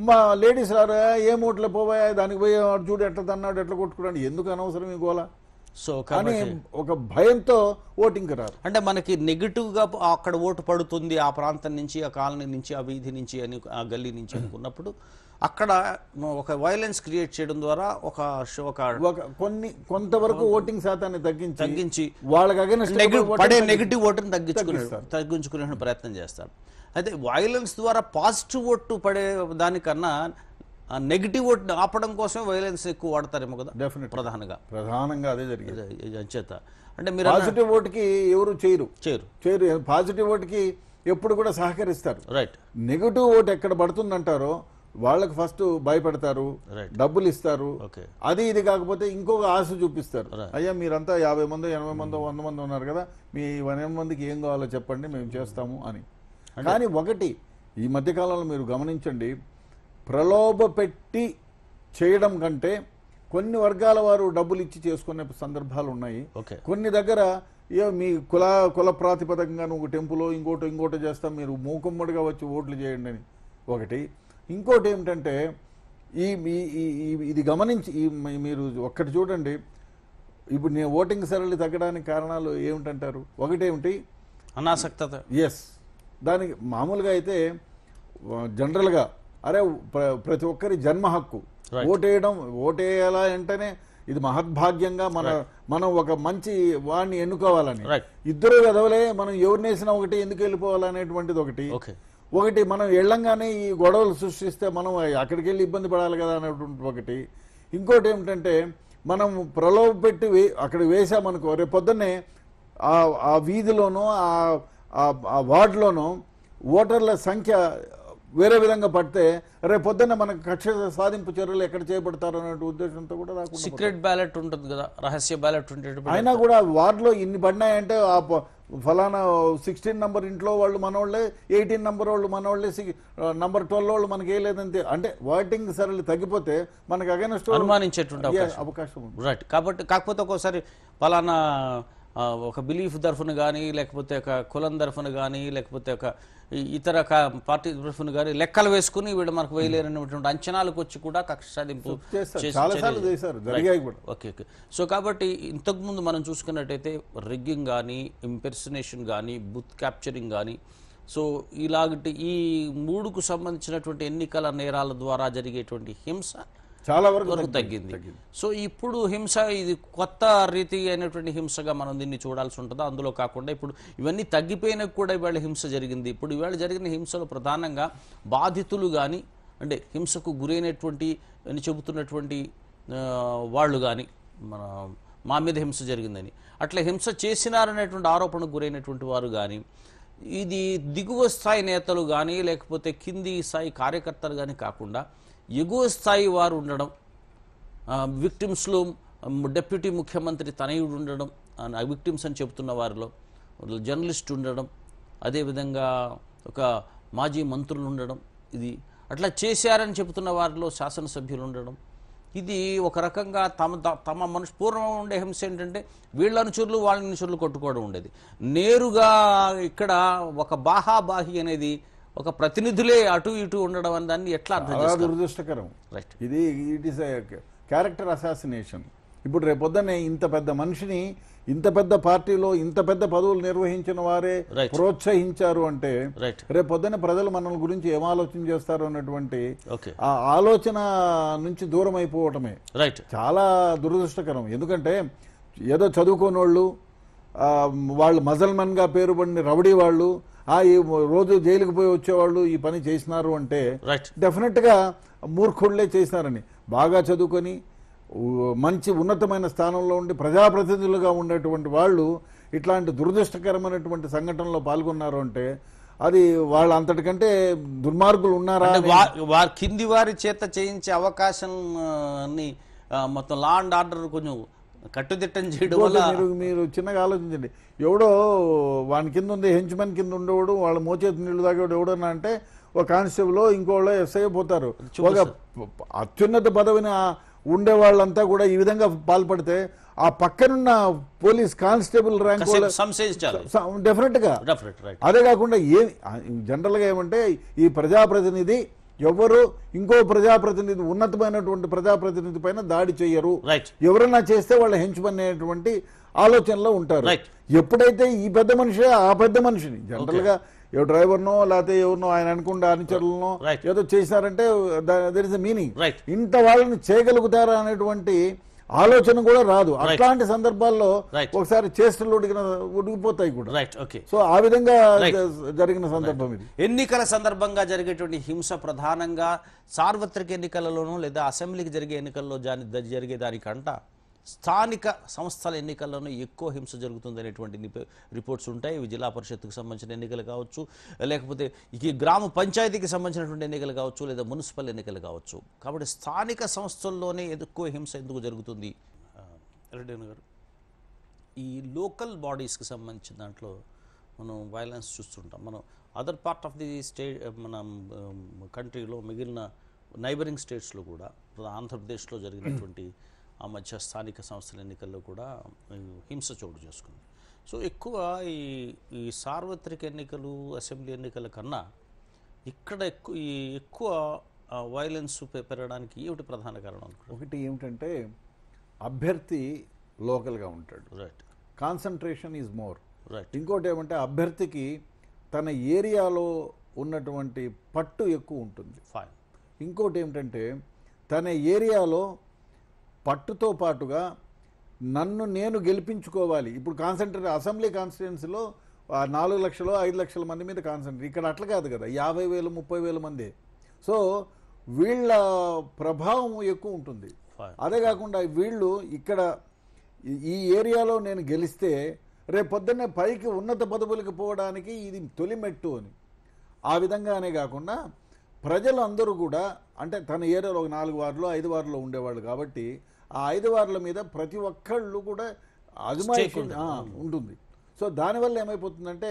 మా లేడీస్ రారా ఏ మూట్లో పోవాయా దానికి పోయి చూడు ఎట్లా తన్నాడు ఎట్లా కొట్టుకున్నాడు ఎందుకు అనవసరం ఈ గోళ సో కానీ ఒక భయంతో ఓటింగ్ రారు అంటే మనకి నెగిటివ్ గా అక్కడ ఓటు పడుతుంది ఆ ప్రాంతం నుంచి ఆ కాలనీ నుంచి ఆ వీధి నుంచి అని ఆ గల్లీ నుంచి అనుకున్నప్పుడు అక్కడ ఒక వైలెన్స్ క్రియేట్ చేయడం ద్వారా ఒక ఒక కొన్ని కొంతవరకు ఓటింగ్ శాతాన్ని తగ్గించి తగ్గించి వాళ్ళకి పడే నెగిటివ్ ఓటుని తగ్గించుకునే తగ్గించుకునే ప్రయత్నం చేస్తారు అయితే వైలెన్స్ ద్వారా పాజిటివ్ ఓటు పడే దానికన్నా నెగిటివ్ ఓట్ ఆపడం కోసం వైలెన్స్ ఎక్కువ వాడతారేమో కదా డెఫినెట్ ప్రధానంగా ప్రధానంగా అదే జరిగింది చేత అంటే మీరు పాజిటివ్ ఓటుకి ఎవరు చేయరు చేయరు చేయరు పాజిటివ్ ఓటుకి ఎప్పుడు కూడా సహకరిస్తారు రైట్ నెగిటివ్ ఓట్ ఎక్కడ పడుతుందంటారో వాళ్ళకి ఫస్ట్ భయపెడతారు డబ్బులు ఇస్తారు అది ఇది కాకపోతే ఇంకొక ఆశ చూపిస్తారు అయ్యా మీరంతా యాభై మందో ఎనభై మందో వంద మంది ఉన్నారు కదా మీ వన మందికి ఏం కావాలో చెప్పండి మేము చేస్తాము అని కానీ ఒకటి ఈ మధ్యకాలంలో మీరు గమనించండి ప్రలోభ పెట్టి చేయడం కంటే కొన్ని వర్గాల వారు డబ్బులు ఇచ్చి చేసుకునే సందర్భాలు ఉన్నాయి కొన్ని దగ్గర ఇక మీ కుల కుల ప్రాతిపదకంగా నువ్వు టెంపులో ఇంకోటి ఇంకోటి చేస్తాం మీరు మూకుమ్మడిగా వచ్చి ఓట్లు చేయండి అని ఒకటి ఇంకోటి ఏమిటంటే ఈ ఇది గమనించి మీరు ఒక్కటి చూడండి ఇప్పుడు నేను ఓటింగ్ సరళి తగ్గడానికి కారణాలు ఏమిటంటారు ఒకటేమిటి అనాసక్తత ఎస్ దానికి మామూలుగా అయితే జనరల్గా అరే ప్రతి ఒక్కరి జన్మ హక్కు ఓటేయడం ఓటేయాలా అంటేనే ఇది మహద్భాగ్యంగా మన మనం ఒక మంచి వాడిని ఎన్నుకోవాలని ఇద్దరు వెదవలే మనం ఎవరినేసినా ఒకటి ఎందుకు వెళ్ళిపోవాలనేటువంటిది ఒకటి ఒకటి మనం వెళ్ళంగానే ఈ గొడవలు సృష్టిస్తే మనం అక్కడికి వెళ్ళి ఇబ్బంది పడాలి కదా అనేటువంటి ఒకటి ఇంకోటి ఏమిటంటే మనం ప్రలోభ పెట్టి అక్కడ వేసామనుకో రేపు పొద్దున్నే ఆ వీధిలోనో ఆ వార్డులోనో ఓటర్ల సంఖ్య వేరే విధంగా పడితే రేపు పొద్దున్న మనకు కక్ష సాధింపు చర్యలు ఎక్కడ చేపడతారు అనే ఉద్దేశంతో కూడా సీక్రెట్ బ్యాలెట్ ఉంటుంది కదా రహస్య బ్యాలెట్ ఉండేటప్పుడు అయినా కూడా వార్డులో ఇన్ని పడినాయంటే ఆ ఫలానా సిక్స్టీన్ నంబర్ ఇంట్లో వాళ్ళు మనోళ్ళే ఎయిటీన్ నంబర్ వాళ్ళు మనోళ్ళే నంబర్ ట్వెల్వ్ వాళ్ళు మనకి లేదంటే అంటే వాటింగ్ సరళి తగ్గిపోతే మనకి అగైన్ అనుమానించేటువంటి అవకాశం రైట్ కాబట్టి కాకపోతే ఒకసారి ఫలానా ఒక బిలీఫ్ తరఫున కానీ లేకపోతే ఒక కులం తరఫున కానీ లేకపోతే ఒక ఇతర పార్టీ తరఫున కానీ లెక్కలు వేసుకుని వీడు మనకు వేయలేరనేటువంటి అంచనాలకు వచ్చి కూడా కక్ష సాధింపు ఓకే ఓకే సో కాబట్టి ఇంతకుముందు మనం చూసుకున్నట్టయితే రిగ్గింగ్ కానీ ఇంపెర్సినేషన్ కానీ బూత్ క్యాప్చరింగ్ కానీ సో ఇలాంటి ఈ మూడుకు సంబంధించినటువంటి ఎన్నికల నేరాల ద్వారా జరిగేటువంటి హింస చాలా వరకు తగ్గింది సో ఇప్పుడు హింస ఇది కొత్త రీతి అయినటువంటి హింసగా మనం దీన్ని చూడాల్సి ఉంటుందో అందులో కాకుండా ఇప్పుడు ఇవన్నీ తగ్గిపోయినా కూడా ఇవాళ హింస జరిగింది ఇప్పుడు ఇవాళ జరిగిన హింసలో ప్రధానంగా బాధితులు కానీ అంటే హింసకు గురైనటువంటి అని చెబుతున్నటువంటి వాళ్ళు కానీ మన మా మీద హింస జరిగిందని అట్లా హింస చేసినారనేటువంటి ఆరోపణకు గురైనటువంటి వారు కానీ ఇది దిగువ స్థాయి నేతలు కానీ లేకపోతే కింది స్థాయి కార్యకర్తలు కానీ కాకుండా ఎగువ స్థాయి వారు ఉండడం విక్టిమ్స్లో డెప్యూటీ ముఖ్యమంత్రి తనయుడు ఉండడం విక్టిమ్స్ అని చెబుతున్న వారిలో జర్నలిస్ట్ ఉండడం అదేవిధంగా ఒక మాజీ మంత్రులు ఉండడం ఇది అట్లా చేశారని చెబుతున్న వారిలో శాసనసభ్యులు ఉండడం ఇది ఒక రకంగా తమ తమ మనుషు పూర్వం ఉండే హింస ఏంటంటే వీళ్ళ అనుచరులు వాళ్ళ అనుచరులు కొట్టుకోవడం ఉండేది నేరుగా ఇక్కడ ఒక బాహాబాహి అనేది ఒక ప్రతినిధులే అటు ఇటు ఉండడం అని దాన్ని ఎట్లా అర్థం దురదృష్టకరం రైట్ ఇది ఇట్ ఈస్ క్యారెక్టర్ అసాసినేషన్ ఇప్పుడు రేపొద్దునే ఇంత పెద్ద మనిషిని ఇంత పెద్ద పార్టీలో ఇంత పెద్ద పదవులు నిర్వహించిన వారే ప్రోత్సహించారు అంటే రేపొద్దున ప్రజలు మన గురించి ఏం ఆలోచన చేస్తారు అన్నటువంటి ఆ ఆలోచన నుంచి దూరం అయిపోవటమే చాలా దురదృష్టకరం ఎందుకంటే ఏదో చదువుకోని వాళ్ళు వాళ్ళు మజల్మన్గా పేరుపడిన రౌడీ వాళ్ళు ఆ ఈ రోజు జైలుకు పోయి వచ్చేవాళ్ళు ఈ పని చేసినారు అంటే డెఫినెట్గా మూర్ఖుళ్లే చేసినారని బాగా చదువుకొని మంచి ఉన్నతమైన స్థానంలో ఉండి ప్రజాప్రతినిధులుగా ఉండేటువంటి వాళ్ళు ఇట్లాంటి దురదృష్టకరమైనటువంటి సంఘటనలో పాల్గొన్నారు అంటే అది వాళ్ళ అంతటికంటే దుర్మార్గులు ఉన్నారా వారి కింది వారి చేత చేయించే అవకాశం మొత్తం లా అండ్ ఆర్డర్ కొంచెం కట్టుదిట్టం చేయడం వల్ల మీరు మీరు చిన్నగా ఆలోచించండి ఎవడో వాని కింద ఉంది హెంచ్మెన్ కింద ఉండేవాడు వాళ్ళ మోచేతి నీళ్లు తాగేవాడు ఎవడన్నా అంటే ఒక కానిస్టేబుల్ ఇంకోళ్ళు ఎస్ఐ పోతారు అత్యున్నత పదవిని ఉండే వాళ్ళంతా కూడా ఈ విధంగా పాల్పడితే ఆ పక్కనున్న పోలీస్ కానిస్టేబుల్ ర్యాంక్ డెఫినెట్ గా అదే కాకుండా ఏ జనరల్ గా ఏమంటే ఈ ప్రజాప్రతినిధి ఎవరు ఇంకో ప్రజాప్రతినిధి ఉన్నతమైనటువంటి ప్రజాప్రతినిధి పైన దాడి చేయరు ఎవరైనా చేస్తే వాళ్ళు హెంచమనేటువంటి ఆలోచనలో ఉంటారు ఎప్పుడైతే ఈ పెద్ద మనిషి ఆ పెద్ద మనిషిని జనరల్ గా ఏ డ్రైవర్నో లేకపోతే ఎవరినో ఆయన అనుకుంటే అనుచరులను ఏదో చేశారంటే దర్ ఇస్ అ మీనింగ్ ఇంత వాళ్ళని చేయగలుగుతారా అనేటువంటి ఆలోచన కూడా రాదు అట్లాంటి సందర్భాల్లో ఒకసారి చేస్తులు ఉడికిన ఉడికిపోతాయి కూడా రైట్ ఓకే సో ఆ విధంగా జరిగిన సందర్భం ఇది ఎన్నికల సందర్భంగా జరిగేటువంటి హింస ప్రధానంగా సార్వత్రిక ఎన్నికలలోనూ లేదా అసెంబ్లీకి జరిగే ఎన్నికల్లో జరిగే దానికంట స్థానిక సంస్థల ఎన్నికల్లోనూ ఎక్కువ హింస జరుగుతుందనేటువంటి రిపోర్ట్స్ ఉంటాయి ఇవి జిల్లా పరిషత్కు సంబంధించిన ఎన్నికలు కావచ్చు లేకపోతే ఈ గ్రామ పంచాయతీకి సంబంధించినటువంటి ఎన్నికలు కావచ్చు లేదా మున్సిపల్ ఎన్నికలు కావచ్చు కాబట్టి స్థానిక సంస్థల్లోనే ఎక్కువ హింస ఎందుకు జరుగుతుంది గారు ఈ లోకల్ బాడీస్కి సంబంధించిన దాంట్లో మనం వైలెన్స్ చూస్తుంటాం మనం other part of the state మన కంట్రీలో మిగిలిన నైబరింగ్ స్టేట్స్లో కూడా ఆంధ్రప్రదేశ్లో జరిగినటువంటి ఆ మధ్య స్థానిక సంస్థల ఎన్నికల్లో కూడా హింస చోటు చేసుకుంది సో ఎక్కువ ఈ ఈ సార్వత్రిక ఎన్నికలు అసెంబ్లీ ఎన్నికల కన్నా ఇక్కడ ఎక్కువ ఈ ఎక్కువ వైలెన్స్ పెరగడానికి ఏమిటి ప్రధాన కారణం ఒకటి ఏమిటంటే అభ్యర్థి లోకల్గా ఉంటాడు right concentration is more right ఇంకోటి ఏమంటే అభ్యర్థికి తన ఏరియాలో ఉన్నటువంటి పట్టు ఎక్కువ ఉంటుంది ఫైన్ ఇంకోటి ఏమిటంటే తన ఏరియాలో పట్టుతో పాటుగా నన్ను నేను గెలిపించుకోవాలి ఇప్పుడు కాన్సన్ట్రేట్ అసెంబ్లీ కాన్స్టిట్యున్సీలో నాలుగు లక్షలు ఐదు లక్షల మంది మీద కాన్సన్ట్రేట్ ఇక్కడ అట్లా కాదు కదా యాభై వేలు ముప్పై వేల మంది సో వీళ్ళ ప్రభావం ఎక్కువ ఉంటుంది అదే కాకుండా వీళ్ళు ఇక్కడ ఈ ఏరియాలో నేను గెలిస్తే రేపు పొద్దున్నే పైకి ఉన్నత పదవులకు పోవడానికి ఇది తొలి మెట్టు అని ఆ విధంగానే కాకుండా ప్రజలందరూ కూడా అంటే తన ఏరియాలో ఒక నాలుగు వార్లు ఐదు వార్లో ఉండేవాళ్ళు కాబట్టి ఆ ఐదువార్ల మీద ప్రతి ఒక్కళ్ళు కూడా అజమాయిషి ఉంటుంది సో దానివల్ల ఏమైపోతుందంటే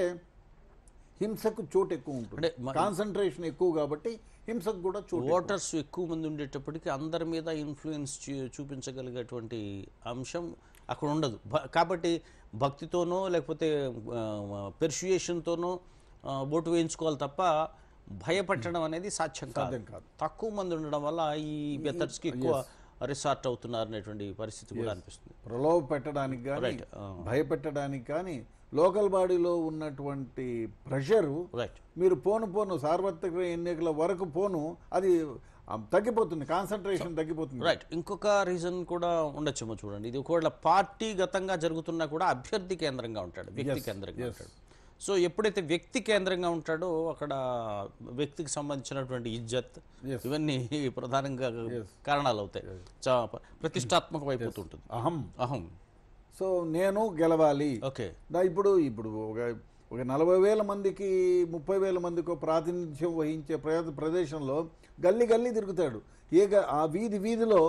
హింసకు చోటు ఎక్కువ ఉంటుంది కాన్సన్ట్రేషన్ ఎక్కువ కాబట్టి హింసకు కూడా చోటు ఓటర్స్ ఎక్కువ మంది ఉండేటప్పటికీ అందరి మీద ఇన్ఫ్లుయెన్స్ చూపించగలిగేటువంటి అంశం అక్కడ ఉండదు కాబట్టి భక్తితోనో లేకపోతే పెర్సుయేషన్తోనో ఓటు వేయించుకోవాలి తప్ప భయపెట్టడం అనేది సాధ్యం కాదు తక్కువ మంది ఉండడం వల్ల ఈ మెథడ్స్కి ఎక్కువ రిసార్ట్ అవుతున్నారు అనేటువంటి పరిస్థితి కూడా అనిపిస్తుంది ప్రలోభ పెట్టడానికి కానీ భయపెట్టడానికి కానీ లోకల్ బాడీలో ఉన్నటువంటి ప్రెషరు రైట్ మీరు పోను పోను సార్వత్రిక ఎన్నికల వరకు పోను అది తగ్గిపోతుంది కాన్సన్ట్రేషన్ తగ్గిపోతుంది రైట్ ఇంకొక రీజన్ కూడా ఉండొచ్చేమో చూడండి ఇది ఒకవేళ పార్టీ గతంగా జరుగుతున్నా కూడా అభ్యర్థి కేంద్రంగా ఉంటాడు వ్యక్తి కేంద్రంగా ఉంటాడు సో ఎప్పుడైతే వ్యక్తి కేంద్రంగా ఉంటాడో అక్కడ వ్యక్తికి సంబంధించినటువంటి ఇజ్జత్ ఇవన్నీ ప్రధానంగా కారణాలు అవుతాయి ప్రతిష్టాత్మకం అయిపోతుంటుంది అహం అహం సో నేను గెలవాలి ఓకే ఇప్పుడు ఇప్పుడు ఒక ఒక నలభై వేల మందికి ముప్పై వేల మందికి ప్రాతినిధ్యం వహించే ప్రదేశంలో గల్లి గల్లి తిరుగుతాడు ఏ ఆ వీధి వీధిలో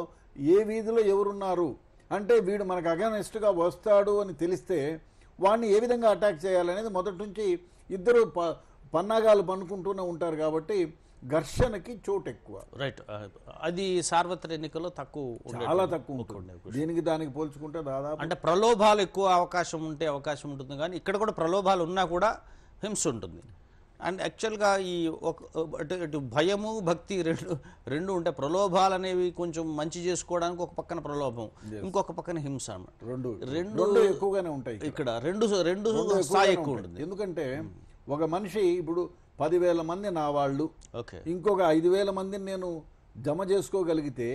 ఏ వీధిలో ఎవరున్నారు అంటే వీడు మనకు అగనెస్ట్గా వస్తాడు అని తెలిస్తే వాడిని ఏ విధంగా అటాక్ చేయాలనేది మొదటి నుంచి ఇద్దరు ప పన్నాగాలు పన్నుకుంటూనే ఉంటారు కాబట్టి ఘర్షణకి చోటు ఎక్కువ రైట్ అది సార్వత్రిక ఎన్నికల్లో తక్కువ చాలా తక్కువ దీనికి దానికి పోల్చుకుంటే దాదాపు అంటే ప్రలోభాలు ఎక్కువ అవకాశం ఉంటే అవకాశం ఉంటుంది కానీ ఇక్కడ కూడా ప్రలోభాలు ఉన్నా కూడా హింస ఉంటుంది అండ్ యాక్చువల్గా ఈ ఒక ఇటు భయము భక్తి రెండు రెండు ఉంటే ప్రలోభాలు అనేవి కొంచెం మంచి చేసుకోవడానికి ఒక పక్కన ప్రలోభం ఇంకొక పక్కన హింస అన్నమాట రెండు రెండు ఎక్కువగానే ఉంటాయి ఇక్కడ రెండు రెండు స్థాయి ఎక్కువ ఉంటుంది ఎందుకంటే hmm. ఒక మనిషి ఇప్పుడు పదివేల మంది నా వాళ్ళు ఓకే ఇంకొక ఐదు వేల మందిని నేను జమ చేసుకోగలిగితే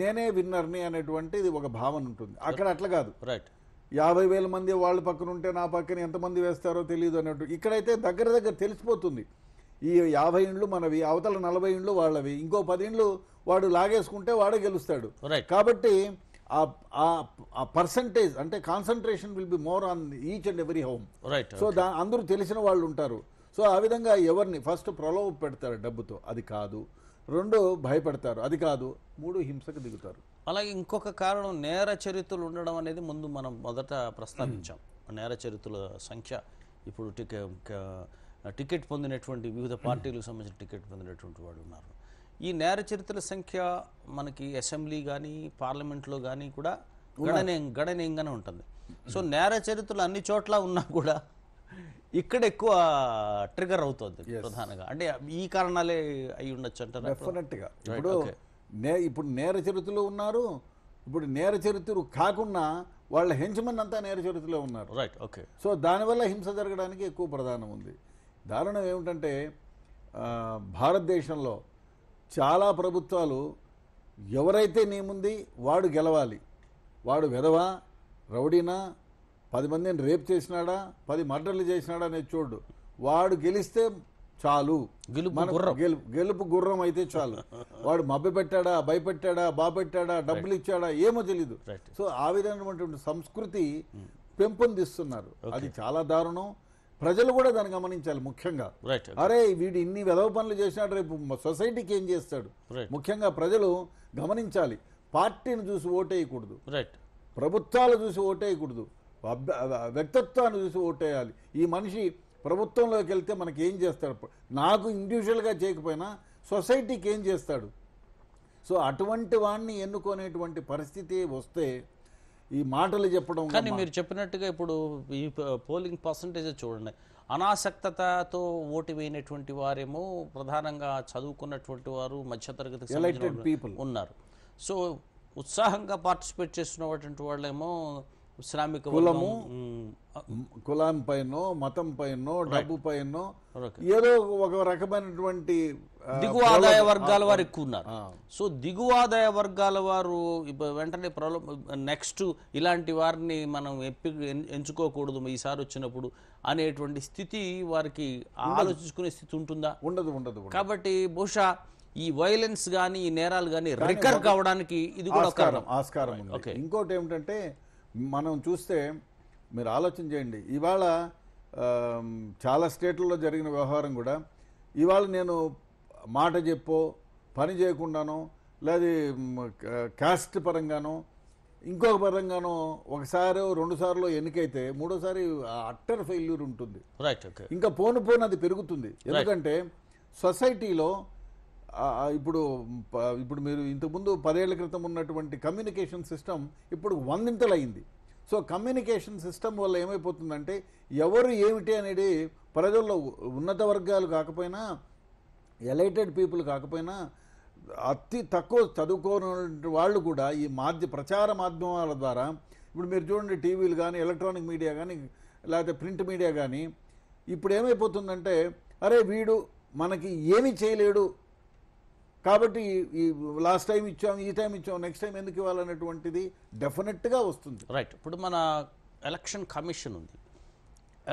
నేనే విన్నర్ని అనేటువంటిది ఒక భావన ఉంటుంది అక్కడ అట్లా కాదు రైట్ యాభై వేల మంది వాళ్ళ పక్కన ఉంటే నా పక్కన ఎంతమంది వేస్తారో తెలియదు అన్నట్టు ఇక్కడైతే దగ్గర దగ్గర తెలిసిపోతుంది ఈ యాభై ఇండ్లు మనవి అవతల నలభై ఇండ్లు వాళ్ళవి ఇంకో పది ఇండ్లు వాడు లాగేసుకుంటే వాడే గెలుస్తాడు కాబట్టి ఆ పర్సంటేజ్ అంటే concentration will be more on each and every home right so దా అందరూ తెలిసిన వాళ్ళు ఉంటారు సో ఆ విధంగా ఎవరిని ఫస్ట్ ప్రలోభ పెడతారు డబ్బుతో అది కాదు రెండు భయపడతారు అది కాదు మూడు హింసకు దిగుతారు అలాగే ఇంకొక కారణం నేర చరిత్రలు ఉండడం అనేది ముందు మనం మొదట ప్రస్తావించాం నేర చరిత్రల సంఖ్య ఇప్పుడు టికెట్ పొందినటువంటి వివిధ పార్టీలకు సంబంధించిన టికెట్ పొందినటువంటి వాడు ఉన్నారు ఈ నేర చరిత్రల సంఖ్య మనకి అసెంబ్లీ కానీ పార్లమెంట్లో కానీ కూడా గణనీయం గణనీయంగానే ఉంటుంది సో నేర చరిత్రలు అన్ని చోట్ల ఉన్నా కూడా ఇక్కడ ఎక్కువ ట్రిగర్ అవుతుంది ప్రధానంగా అంటే ఈ కారణాలే అయి ఉండొచ్చు అంటారు డెఫినెట్గా ఇప్పుడు నే ఇప్పుడు నేర చరిత్రలు ఉన్నారు ఇప్పుడు నేర చరిత్ర కాకుండా వాళ్ళ హెంచమన్ అంతా నేర చరిత్రలో ఉన్నారు రైట్ ఓకే సో దానివల్ల హింస జరగడానికి ఎక్కువ ప్రధానం ఉంది దారుణం ఏమిటంటే భారతదేశంలో చాలా ప్రభుత్వాలు ఎవరైతే నీ ముందు వాడు గెలవాలి వాడు వెధవా రౌడీనా పది మందిని రేప్ చేసినాడా పది మర్డర్లు చేసినాడా అనేది చూడు వాడు గెలిస్తే చాలు గెలుపు గెలుపు గుర్రం అయితే చాలు వాడు మభ్య పెట్టాడా భయపెట్టాడా బాపెట్టాడా డబ్బులు ఇచ్చాడా ఏమో తెలీదు సో ఆ విధమైనటువంటి సంస్కృతి hmm. పెంపొందిస్తున్నారు అది చాలా దారుణం ప్రజలు కూడా దాన్ని గమనించాలి ముఖ్యంగా అరే వీడు ఇన్ని వెధవ పనులు చేసినాడు రేపు సొసైటీకి ఏం చేస్తాడు ముఖ్యంగా ప్రజలు గమనించాలి పార్టీని చూసి ఓటేయకూడదు ప్రభుత్వాలు చూసి ఓటేయకూడదు వ్యక్తిత్వాన్ని చూసి ఓటేయాలి ఈ మనిషి ప్రభుత్వంలోకి వెళ్తే మనకి ఏం చేస్తాడు నాకు ఇండివిజువల్గా చేయకపోయినా సొసైటీకి ఏం చేస్తాడు సో అటువంటి వాడిని ఎన్నుకునేటువంటి పరిస్థితి వస్తే ఈ మాటలు చెప్పడం కానీ మీరు చెప్పినట్టుగా ఇప్పుడు ఈ పోలింగ్ పర్సంటేజ్ చూడండి అనాసక్తతో ఓటు వేయనటువంటి వారేమో ప్రధానంగా చదువుకున్నటువంటి వారు మధ్యతరగతి ఉన్నారు సో ఉత్సాహంగా పార్టిసిపేట్ చేస్తున్నటువంటి వాళ్ళేమో ఇస్లామిక్ కులము కులం పైనో మతం పైనో డబ్బు పైనో ఏదో ఒక రకమైనటువంటి దిగువ ఆదాయ వర్గాల వారు ఎక్కువ ఉన్నారు సో దిగువ ఆదాయ వర్గాల వారు వెంటనే నెక్స్ట్ ఇలాంటి వారిని మనం ఎప్పి ఎంచుకోకూడదు ఈసారి వచ్చినప్పుడు అనేటువంటి స్థితి వారికి ఆలోచించుకునే స్థితి ఉంటుందా ఉండదు ఉండదు కాబట్టి బహుశా ఈ వైలెన్స్ కానీ ఈ నేరాలు కానీ రికర్ కావడానికి ఇది కూడా ఆస్కారం ఆస్కారం ఇంకోటి ఏమిటంటే మనం చూస్తే మీరు ఆలోచన చేయండి ఇవాళ చాలా స్టేట్లలో జరిగిన వ్యవహారం కూడా ఇవాళ నేను మాట చెప్పో పని చేయకుండానో లేదా క్యాస్ట్ పరంగానో ఇంకొక పరంగానో ఒకసారి రెండుసార్లు ఎన్నికైతే మూడోసారి అట్టర్ ఫెయిల్యూర్ ఉంటుంది ఇంకా పోను పోను అది పెరుగుతుంది ఎందుకంటే సొసైటీలో ఇప్పుడు ఇప్పుడు మీరు ఇంతకుముందు పదేళ్ల క్రితం ఉన్నటువంటి కమ్యూనికేషన్ సిస్టమ్ ఇప్పుడు వందింతలైంది సో కమ్యూనికేషన్ సిస్టమ్ వల్ల ఏమైపోతుందంటే ఎవరు ఏమిటి అనేది ప్రజల్లో ఉన్నత వర్గాలు కాకపోయినా ఎలైటెడ్ పీపుల్ కాకపోయినా అతి తక్కువ చదువుకోని వాళ్ళు కూడా ఈ మాధ్య ప్రచార మాధ్యమాల ద్వారా ఇప్పుడు మీరు చూడండి టీవీలు కానీ ఎలక్ట్రానిక్ మీడియా కానీ లేకపోతే ప్రింట్ మీడియా కానీ ఇప్పుడు ఏమైపోతుందంటే అరే వీడు మనకి ఏమి చేయలేడు కాబట్టి ఈ లాస్ట్ టైం ఇచ్చాం ఈ టైం ఇచ్చాం నెక్స్ట్ టైం ఎందుకు ఇవ్వాలనేటువంటిది డెఫినెట్గా వస్తుంది రైట్ ఇప్పుడు మన ఎలక్షన్ కమిషన్ ఉంది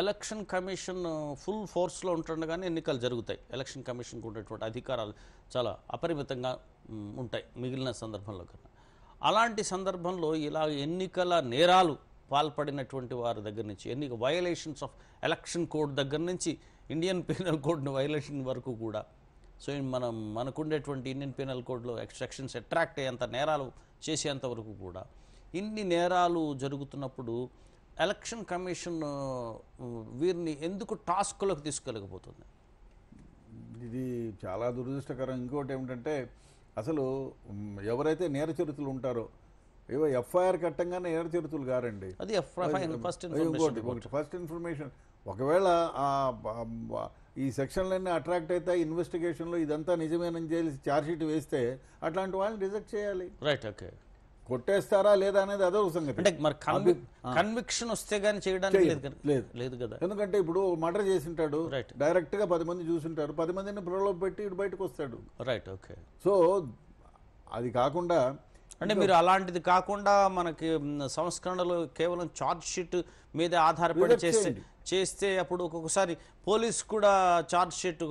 ఎలక్షన్ కమిషన్ ఫుల్ ఫోర్స్లో ఉంటుండగానే ఎన్నికలు జరుగుతాయి ఎలక్షన్ కమిషన్కి ఉండేటువంటి అధికారాలు చాలా అపరిమితంగా ఉంటాయి మిగిలిన సందర్భంలో కన్నా అలాంటి సందర్భంలో ఇలా ఎన్నికల నేరాలు పాల్పడినటువంటి వారి దగ్గర నుంచి ఎన్నిక వయలేషన్స్ ఆఫ్ ఎలక్షన్ కోడ్ దగ్గర నుంచి ఇండియన్ పీనల్ కోడ్ని వయలేషన్ వరకు కూడా సో మనం మనకుండేటువంటి ఇండియన్ పెనల్ కోడ్లో ఎక్స్ట్రాక్షన్స్ అట్రాక్ట్ అయ్యేంత నేరాలు చేసేంత వరకు కూడా ఇన్ని నేరాలు జరుగుతున్నప్పుడు ఎలక్షన్ కమిషన్ వీరిని ఎందుకు టాస్క్లోకి తీసుకోలేకపోతుంది ఇది చాలా దురదృష్టకరం ఇంకోటి ఏమిటంటే అసలు ఎవరైతే నేర చరిత్రలు ఉంటారో ఏవో ఎఫ్ఐఆర్ కట్టంగానే నేర చరిత్రలు కారండి అది ఫస్ట్ ఇన్ఫర్మేషన్ ఫస్ట్ ఇన్ఫర్మేషన్ ఒకవేళ ఈ సెక్షన్లన్నీ అట్రాక్ట్ అయితే ఇన్వెస్టిగేషన్లో ఇదంతా నిజమేనని చేసి ఛార్జ్షీట్ వేస్తే అట్లాంటి వాళ్ళని రిజెక్ట్ చేయాలి రైట్ ఓకే కొట్టేస్తారా లేదా అనేది అదే సంగతి అంటే మరి కన్విక్షన్ వస్తే కానీ చేయడానికి లేదు లేదు కదా ఎందుకంటే ఇప్పుడు మర్డర్ చేసింటాడు డైరెక్ట్ గా పది మంది ఉంటారు పది మందిని ప్రలోభ పెట్టి ఇటు బయటకు వస్తాడు రైట్ ఓకే సో అది కాకుండా అంటే మీరు అలాంటిది కాకుండా మనకి సంస్కరణలు కేవలం ఛార్జ్ షీట్ మీద ఆధారపడి చేస్తే చేస్తే అప్పుడు ఒక్కొక్కసారి పోలీస్ కూడా ఛార్జ్ షీట్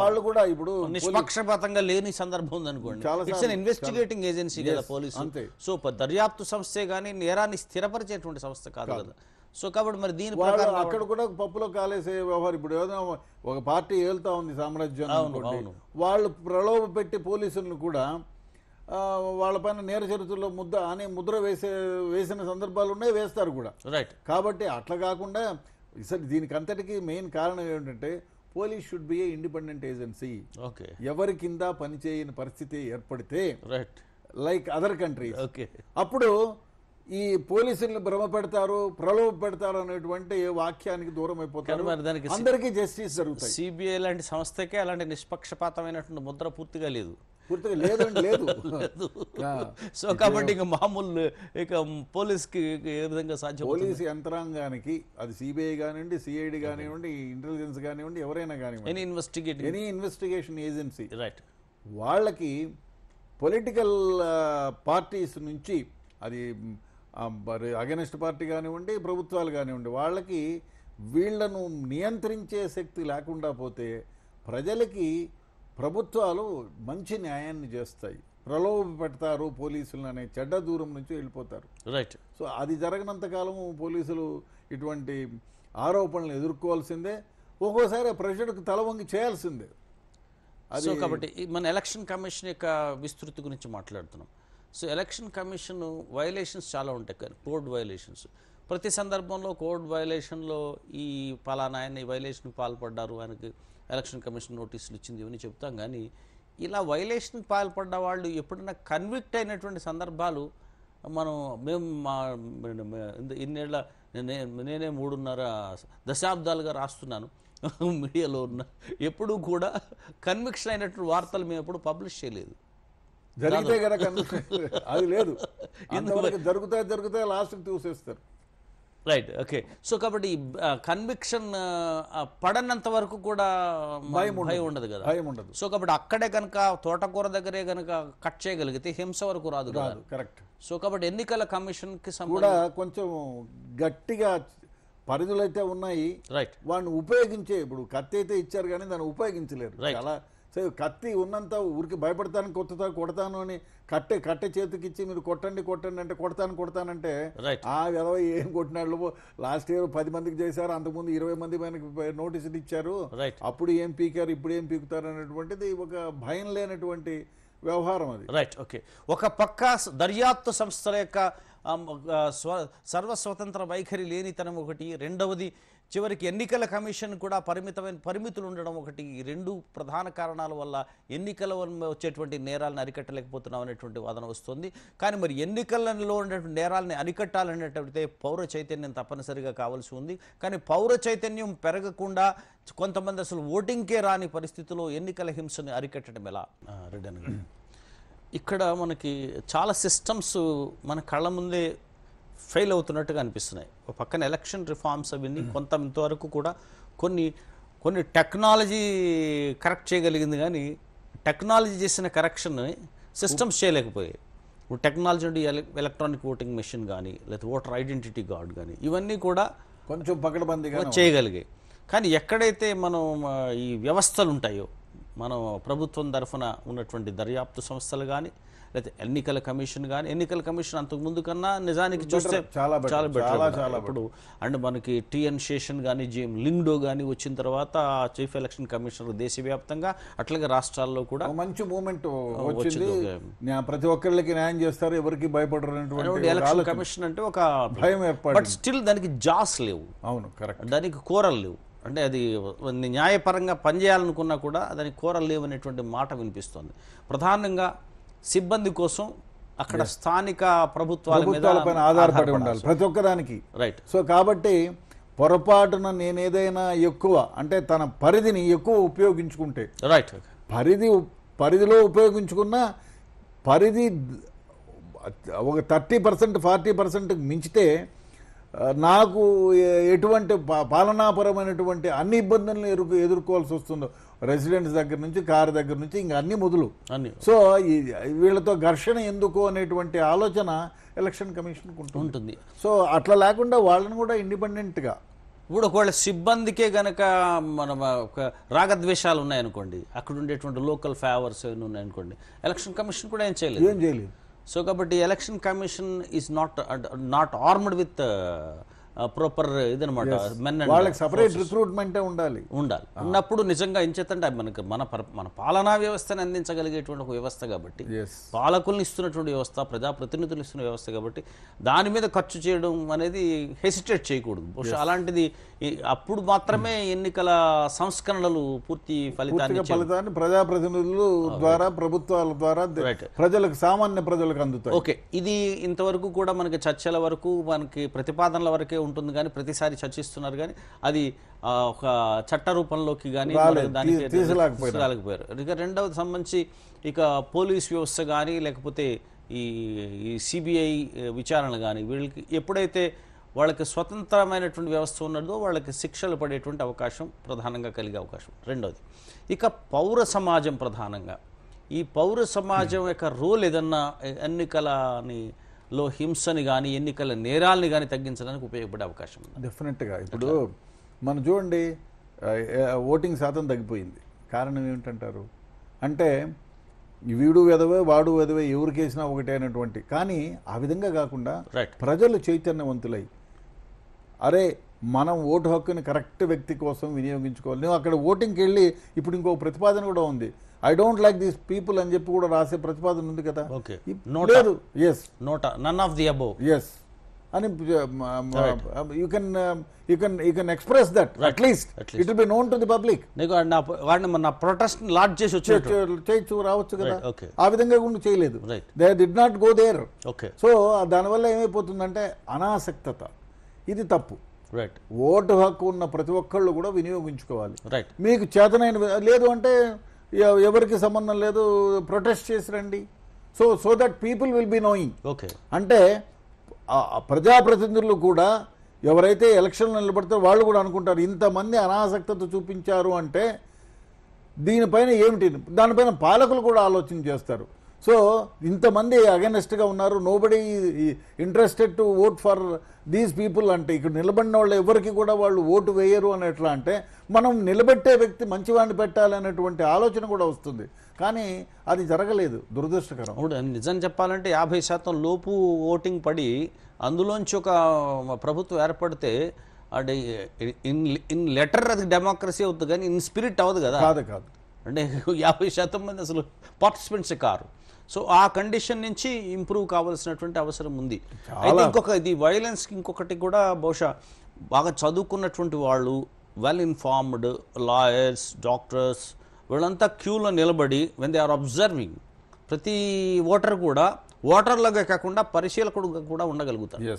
వాళ్ళు కూడా ఇప్పుడు నిష్పక్షపాతంగా లేని సందర్భం ఉంది అనుకోండి ఇన్వెస్టిగేటింగ్ ఏజెన్సీ కదా పోలీసు సో దర్యాప్తు సంస్థే కానీ నేరాన్ని స్థిరపరిచేటువంటి సంస్థ కాదు కదా సో కాబట్టి మరి దీని ప్రకారం అక్కడ కూడా పప్పులో కాలేసే వ్యవహారం ఇప్పుడు ఏదైనా ఒక పార్టీ ఏళ్తా ఉంది సామ్రాజ్యం వాళ్ళు ప్రలోభ పెట్టి పోలీసులను కూడా వాళ్ళ నేర చరిత్రలో ముద్ద అనే ముద్ర వేసే వేసిన సందర్భాలు ఉన్నాయి వేస్తారు కూడా రైట్ కాబట్టి అట్లా కాకుండా సరే దీనికి అంతటికి మెయిన్ కారణం ఏమిటంటే police should be a independent agency okay ఎవరి కింద పనిచేయని పరిస్థితి ఏర్పడితే right like other country okay అప్పుడు ఈ పోలీసుల్ని భ్రమ పెడతారు ప్రలోభ పెడతారు అనేటువంటి వాక్యానికి దూరం అయిపోతారు దానికి అందరికీ జస్టిస్ జరుగుతుంది సిబిఐ లాంటి సంస్థకే అలాంటి నిష్పక్షపాతమైనటువంటి ముద్ర పూర్తిగా లేదు పూర్తిగా లేదు లేదు సో కాబట్టి ఇంకా మామూలు ఇక పోలీస్కి ఏ విధంగా సాధ్యం పోలీస్ యంత్రాంగానికి అది సిబిఐ కానివ్వండి సిఐడి కానివ్వండి ఇంటెలిజెన్స్ కానివ్వండి ఎవరైనా కానివ్వండి any investigate any investigation agency right వాళ్ళకి పొలిటికల్ పార్టీస్ నుంచి అది అగెనిస్ట్ పార్టీ కానివ్వండి ప్రభుత్వాలు కానివ్వండి వాళ్ళకి వీళ్లను నియంత్రించే శక్తి లేకుండా పోతే ప్రజలకి ప్రభుత్వాలు మంచి న్యాయాన్ని చేస్తాయి ప్రలోభ పెడతారు పోలీసులను అనే చెడ్డ దూరం నుంచి వెళ్ళిపోతారు రైట్ సో అది జరగనంత కాలము పోలీసులు ఇటువంటి ఆరోపణలు ఎదుర్కోవాల్సిందే ఒక్కోసారి ప్రజలకు తల వంగి చేయాల్సిందే అది కాబట్టి మన ఎలక్షన్ కమిషన్ యొక్క విస్తృత గురించి మాట్లాడుతున్నాం సో ఎలక్షన్ కమిషన్ వైలేషన్స్ చాలా ఉంటాయి కానీ కోడ్ వైలేషన్స్ ప్రతి సందర్భంలో కోడ్ వైలేషన్లో ఈ పలానాయన్ని ఆయన పాల్పడ్డారు ఆయనకి ఎలక్షన్ కమిషన్ నోటీసులు ఇచ్చింది ఇవన్నీ చెప్తాం కానీ ఇలా వైలేషన్ పాల్పడ్డ వాళ్ళు ఎప్పుడైనా కన్విక్ట్ అయినటువంటి సందర్భాలు మనం మేము మా ఇన్నేళ్ళ నేనే మూడున్నర దశాబ్దాలుగా రాస్తున్నాను *laughs* మీడియాలో ఉన్న ఎప్పుడూ కూడా కన్విక్షన్ అయినటువంటి వార్తలు మేము ఎప్పుడు పబ్లిష్ చేయలేదు జరిగితే కదా అది లేదు *laughs* జరుగుతాయి జరుగుతాయి లాస్ట్కి చూసేస్తారు రైట్ ఓకే సో కాబట్టి కన్విక్షన్ పడనంత వరకు కూడా భయం భయం ఉండదు కదా భయం ఉండదు సో కాబట్టి అక్కడే కనుక తోటకూర దగ్గరే కనుక కట్ చేయగలిగితే హింస వరకు రాదు కదా కరెక్ట్ సో కాబట్టి ఎన్నికల కమిషన్కి కూడా కొంచెం గట్టిగా పరిధులు అయితే ఉన్నాయి రైట్ వాడిని ఉపయోగించే ఇప్పుడు కత్తి అయితే ఇచ్చారు కానీ దాన్ని ఉపయోగించలేరు చాలా సరే కత్తి ఉన్నంత ఊరికి భయపడతాను కొత్తతా కొడతాను అని కట్టె కట్టె చేతికిచ్చి మీరు కొట్టండి కొట్టండి అంటే కొడతాను కొడతానంటే ఆ విధవ ఏం కొట్టినాడు లాస్ట్ ఇయర్ పది మందికి చేశారు అంతకుముందు ఇరవై మంది మనకి నోటీసులు ఇచ్చారు అప్పుడు ఏం పీకారు ఇప్పుడు ఏం పీకుతారు అనేటువంటిది ఒక భయం లేనటువంటి వ్యవహారం అది రైట్ ఓకే ఒక పక్క దర్యాప్తు సంస్థల యొక్క సర్వ స్వతంత్ర వైఖరి లేనితనం ఒకటి రెండవది చివరికి ఎన్నికల కమిషన్ కూడా పరిమితమైన పరిమితులు ఉండడం ఒకటి ఈ రెండు ప్రధాన కారణాల వల్ల ఎన్నికల వచ్చేటువంటి నేరాలను అరికట్టలేకపోతున్నాం అనేటువంటి వాదన వస్తుంది కానీ మరి ఎన్నికలలో ఉండేటువంటి నేరాలని అరికట్టాలనేటైతే పౌర చైతన్యం తప్పనిసరిగా కావాల్సి ఉంది కానీ పౌర చైతన్యం పెరగకుండా కొంతమంది అసలు ఓటింగ్కే రాని పరిస్థితిలో ఎన్నికల హింసని అరికట్టడం ఎలా రెడ్డి ఇక్కడ మనకి చాలా సిస్టమ్స్ మన కళ్ళ ముందే ఫెయిల్ అవుతున్నట్టుగా అనిపిస్తున్నాయి ఒక పక్కన ఎలక్షన్ రిఫార్మ్స్ అవన్నీ hmm. కొంత ఇంతవరకు కూడా కొన్ని కొన్ని టెక్నాలజీ కరెక్ట్ చేయగలిగింది కానీ టెక్నాలజీ చేసిన కరెక్షన్ సిస్టమ్స్ చేయలేకపోయాయి ఇప్పుడు టెక్నాలజీ నుండి ఎలక్ట్రానిక్ ఓటింగ్ మెషిన్ కానీ లేదా ఓటర్ ఐడెంటిటీ కార్డు కానీ ఇవన్నీ కూడా కొంచెం పకడబందీగా చేయగలిగాయి కానీ ఎక్కడైతే మనం ఈ వ్యవస్థలు ఉంటాయో మనం ప్రభుత్వం తరఫున ఉన్నటువంటి దర్యాప్తు సంస్థలు కానీ లేకపోతే ఎన్నికల కమిషన్ కానీ ఎన్నికల కమిషన్ అంతకు ముందు కన్నా నిజానికి చూస్తే చాలా చాలా బెటర్ ఇప్పుడు అండ్ మనకి టిఎన్ శేషన్ కానీ జిఎం లింగ్డో కానీ వచ్చిన తర్వాత చీఫ్ ఎలక్షన్ కమిషనర్ దేశవ్యాప్తంగా అట్లాగే రాష్ట్రాల్లో కూడా మంచి మూమెంట్ వచ్చింది ప్రతి ఒక్కరికి న్యాయం చేస్తారు ఎవరికి భయపడరు ఎలక్షన్ కమిషన్ అంటే ఒక భయం ఏర్పడి బట్ స్టిల్ దానికి జాస్ లేవు అవును కరెక్ట్ దానికి కూరలు లేవు అంటే అది న్యాయపరంగా పనిచేయాలనుకున్నా కూడా దానికి కూరలు లేవనేటువంటి మాట వినిపిస్తుంది ప్రధానంగా సిబ్బంది కోసం అక్కడ స్థానిక ప్రభుత్వాల ప్రభుత్వాలపైన ఆధారపడి ఉండాలి ప్రతి ఒక్కదానికి రైట్ సో కాబట్టి పొరపాటున నేను ఏదైనా ఎక్కువ అంటే తన పరిధిని ఎక్కువ ఉపయోగించుకుంటే రైట్ పరిధి పరిధిలో ఉపయోగించుకున్న పరిధి ఒక థర్టీ పర్సెంట్ ఫార్టీ పర్సెంట్ మించితే నాకు ఎటువంటి పాలనాపరమైనటువంటి అన్ని ఇబ్బందులను ఎదుర్కోవాల్సి వస్తుందో రెసిడెంట్స్ దగ్గర నుంచి కారు దగ్గర నుంచి ఇంక అన్ని మొదలు అన్ని సో వీళ్ళతో ఘర్షణ ఎందుకు అనేటువంటి ఆలోచన ఎలక్షన్ కమిషన్ ఉంటుంది సో అట్లా లేకుండా వాళ్ళని కూడా ఇండిపెండెంట్గా ఇప్పుడు ఒకవేళ సిబ్బందికే గనక మన రాగద్వేషాలు ఉన్నాయనుకోండి అక్కడ ఉండేటువంటి లోకల్ ఫేవర్స్ ఉన్నాయనుకోండి ఎలక్షన్ కమిషన్ కూడా ఏం చేయలేదు ఏం చేయలేదు సో కాబట్టి election commission is not not armed with proper ఇదనమాట మెన్ వాళ్ళకి సపరేట్ రిక్రూట్మెంట్ ఉండాలి ఉండాలి ఉన్నప్పుడు నిజంగా ఏం చేతంటే మనకి మన మన పాలనా వ్యవస్థను అందించగలిగేటువంటి ఒక వ్యవస్థ కాబట్టి పాలకులను ఇస్తున్నటువంటి వ్యవస్థ ప్రజాప్రతినిధులు ఇస్తున్న వ్యవస్థ కాబట్టి దాని మీద ఖర్చు చేయడం అనేది హెసిటేట్ చేయకూడదు బహుశా అలాంటిది అప్పుడు మాత్రమే ఎన్నికల సంస్కరణలు పూర్తి ఫలితాన్ని ఫలితాన్ని ప్రజాప్రతినిధులు ద్వారా ప్రభుత్వాల ద్వారా ప్రజలకు సామాన్య ప్రజలకు అందుతాయి ఓకే ఇది ఇంతవరకు కూడా మనకి చర్చల వరకు మనకి ప్రతిపాదనల వరకే ఉంటుంది కానీ ప్రతిసారి చర్చిస్తున్నారు కానీ అది ఒక చట్ట రూపంలోకి కానీ దానికి తీసుకురాలేకపోయారు ఇక రెండవది సంబంధించి ఇక పోలీస్ వ్యవస్థ కానీ లేకపోతే ఈ ఈ సిబిఐ విచారణ కానీ వీళ్ళకి ఎప్పుడైతే వాళ్ళకి స్వతంత్రమైనటువంటి వ్యవస్థ ఉన్నదో వాళ్ళకి శిక్షలు పడేటువంటి అవకాశం ప్రధానంగా కలిగే అవకాశం రెండవది ఇక పౌర సమాజం ప్రధానంగా ఈ పౌర సమాజం యొక్క రోల్ ఏదన్నా ఎన్నికలని లో హింసని కానీ ఎన్నికల నేరాలని కానీ తగ్గించడానికి ఉపయోగపడే అవకాశం ఉంది డెఫినెట్గా ఇప్పుడు మనం చూడండి ఓటింగ్ శాతం తగ్గిపోయింది కారణం ఏమిటంటారు అంటే వీడు వెదవే వాడు వెదవే ఎవరికేసినా ఒకటే అనేటువంటి కానీ ఆ విధంగా కాకుండా ప్రజలు చైతన్యవంతులై అరే మనం ఓటు హక్కుని కరెక్ట్ వ్యక్తి కోసం వినియోగించుకోవాలి నువ్వు అక్కడ ఓటింగ్కి వెళ్ళి ఇప్పుడు ఇంకో ప్రతిపాదన కూడా ఉంది I don't like these people అని చెప్పి కూడా రాసే ప్రతిపాదన ఉంది కదా ఓకే లేదు yes NOTA none of the above yes అని you can you can you can express that at least it will be known to the public నీకు వాడిని మన ప్రొటెస్ట్ లాడ్జ్ చేసి వచ్చేట్టు చేయొచ్చు రావచ్చు కదా ఓకే ఆ విధంగా కూడా చేయలేదు right they did not go there okay so దానివల్ల ఏమైపోతుందంటే అనాసక్తత ఇది తప్పు రైట్ ఓటు హక్కు ఉన్న ప్రతి ఒక్కళ్ళు కూడా వినియోగించుకోవాలి రైట్ మీకు చేతనైన లేదు అంటే ఎవరికి సంబంధం లేదు ప్రొటెస్ట్ చేసి రండి so so that people will be knowing okay అంటే ప్రజాప్రతినిధులు కూడా ఎవరైతే ఎలక్షన్లు నిలబడతారో వాళ్ళు కూడా అనుకుంటారు ఇంతమంది అనాసక్తత చూపించారు అంటే దీనిపైన ఏమిటి దానిపైన పాలకులు కూడా ఆలోచన చేస్తారు సో ఇంతమంది అగెనెస్ట్గా ఉన్నారు nobody interested to vote for these people అంటే ఇక్కడ నిలబడిన వాళ్ళు ఎవరికి కూడా వాళ్ళు ఓటు వేయరు అని ఎట్లా అంటే మనం నిలబెట్టే వ్యక్తి మంచివాడిని పెట్టాలి అనేటువంటి ఆలోచన కూడా వస్తుంది కానీ అది జరగలేదు దురదృష్టకరం ఇప్పుడు నిజం చెప్పాలంటే యాభై శాతం లోపు ఓటింగ్ పడి అందులోంచి ఒక ప్రభుత్వం ఏర్పడితే అంటే ఇన్ ఇన్ లెటర్ అది డెమోక్రసీ అవుతుంది కానీ ఇన్ స్పిరిట్ అవ్వదు కదా కాదు కాదు అంటే యాభై శాతం మంది అసలు పార్టిసిపెంట్స్ కారు సో ఆ కండిషన్ నుంచి ఇంప్రూవ్ కావాల్సినటువంటి అవసరం ఉంది అయితే ఇంకొక ఇది వైలెన్స్ ఇంకొకటి కూడా బహుశా బాగా చదువుకున్నటువంటి వాళ్ళు వెల్ ఇన్ఫార్మ్డ్ లాయర్స్ డాక్టర్స్ వీళ్ళంతా క్యూలో నిలబడి వెన్ దే ఆర్ అబ్జర్వింగ్ ప్రతి ఓటర్ కూడా ఓటర్లుగా కాకుండా పరిశీలకుడుగా కూడా ఉండగలుగుతారు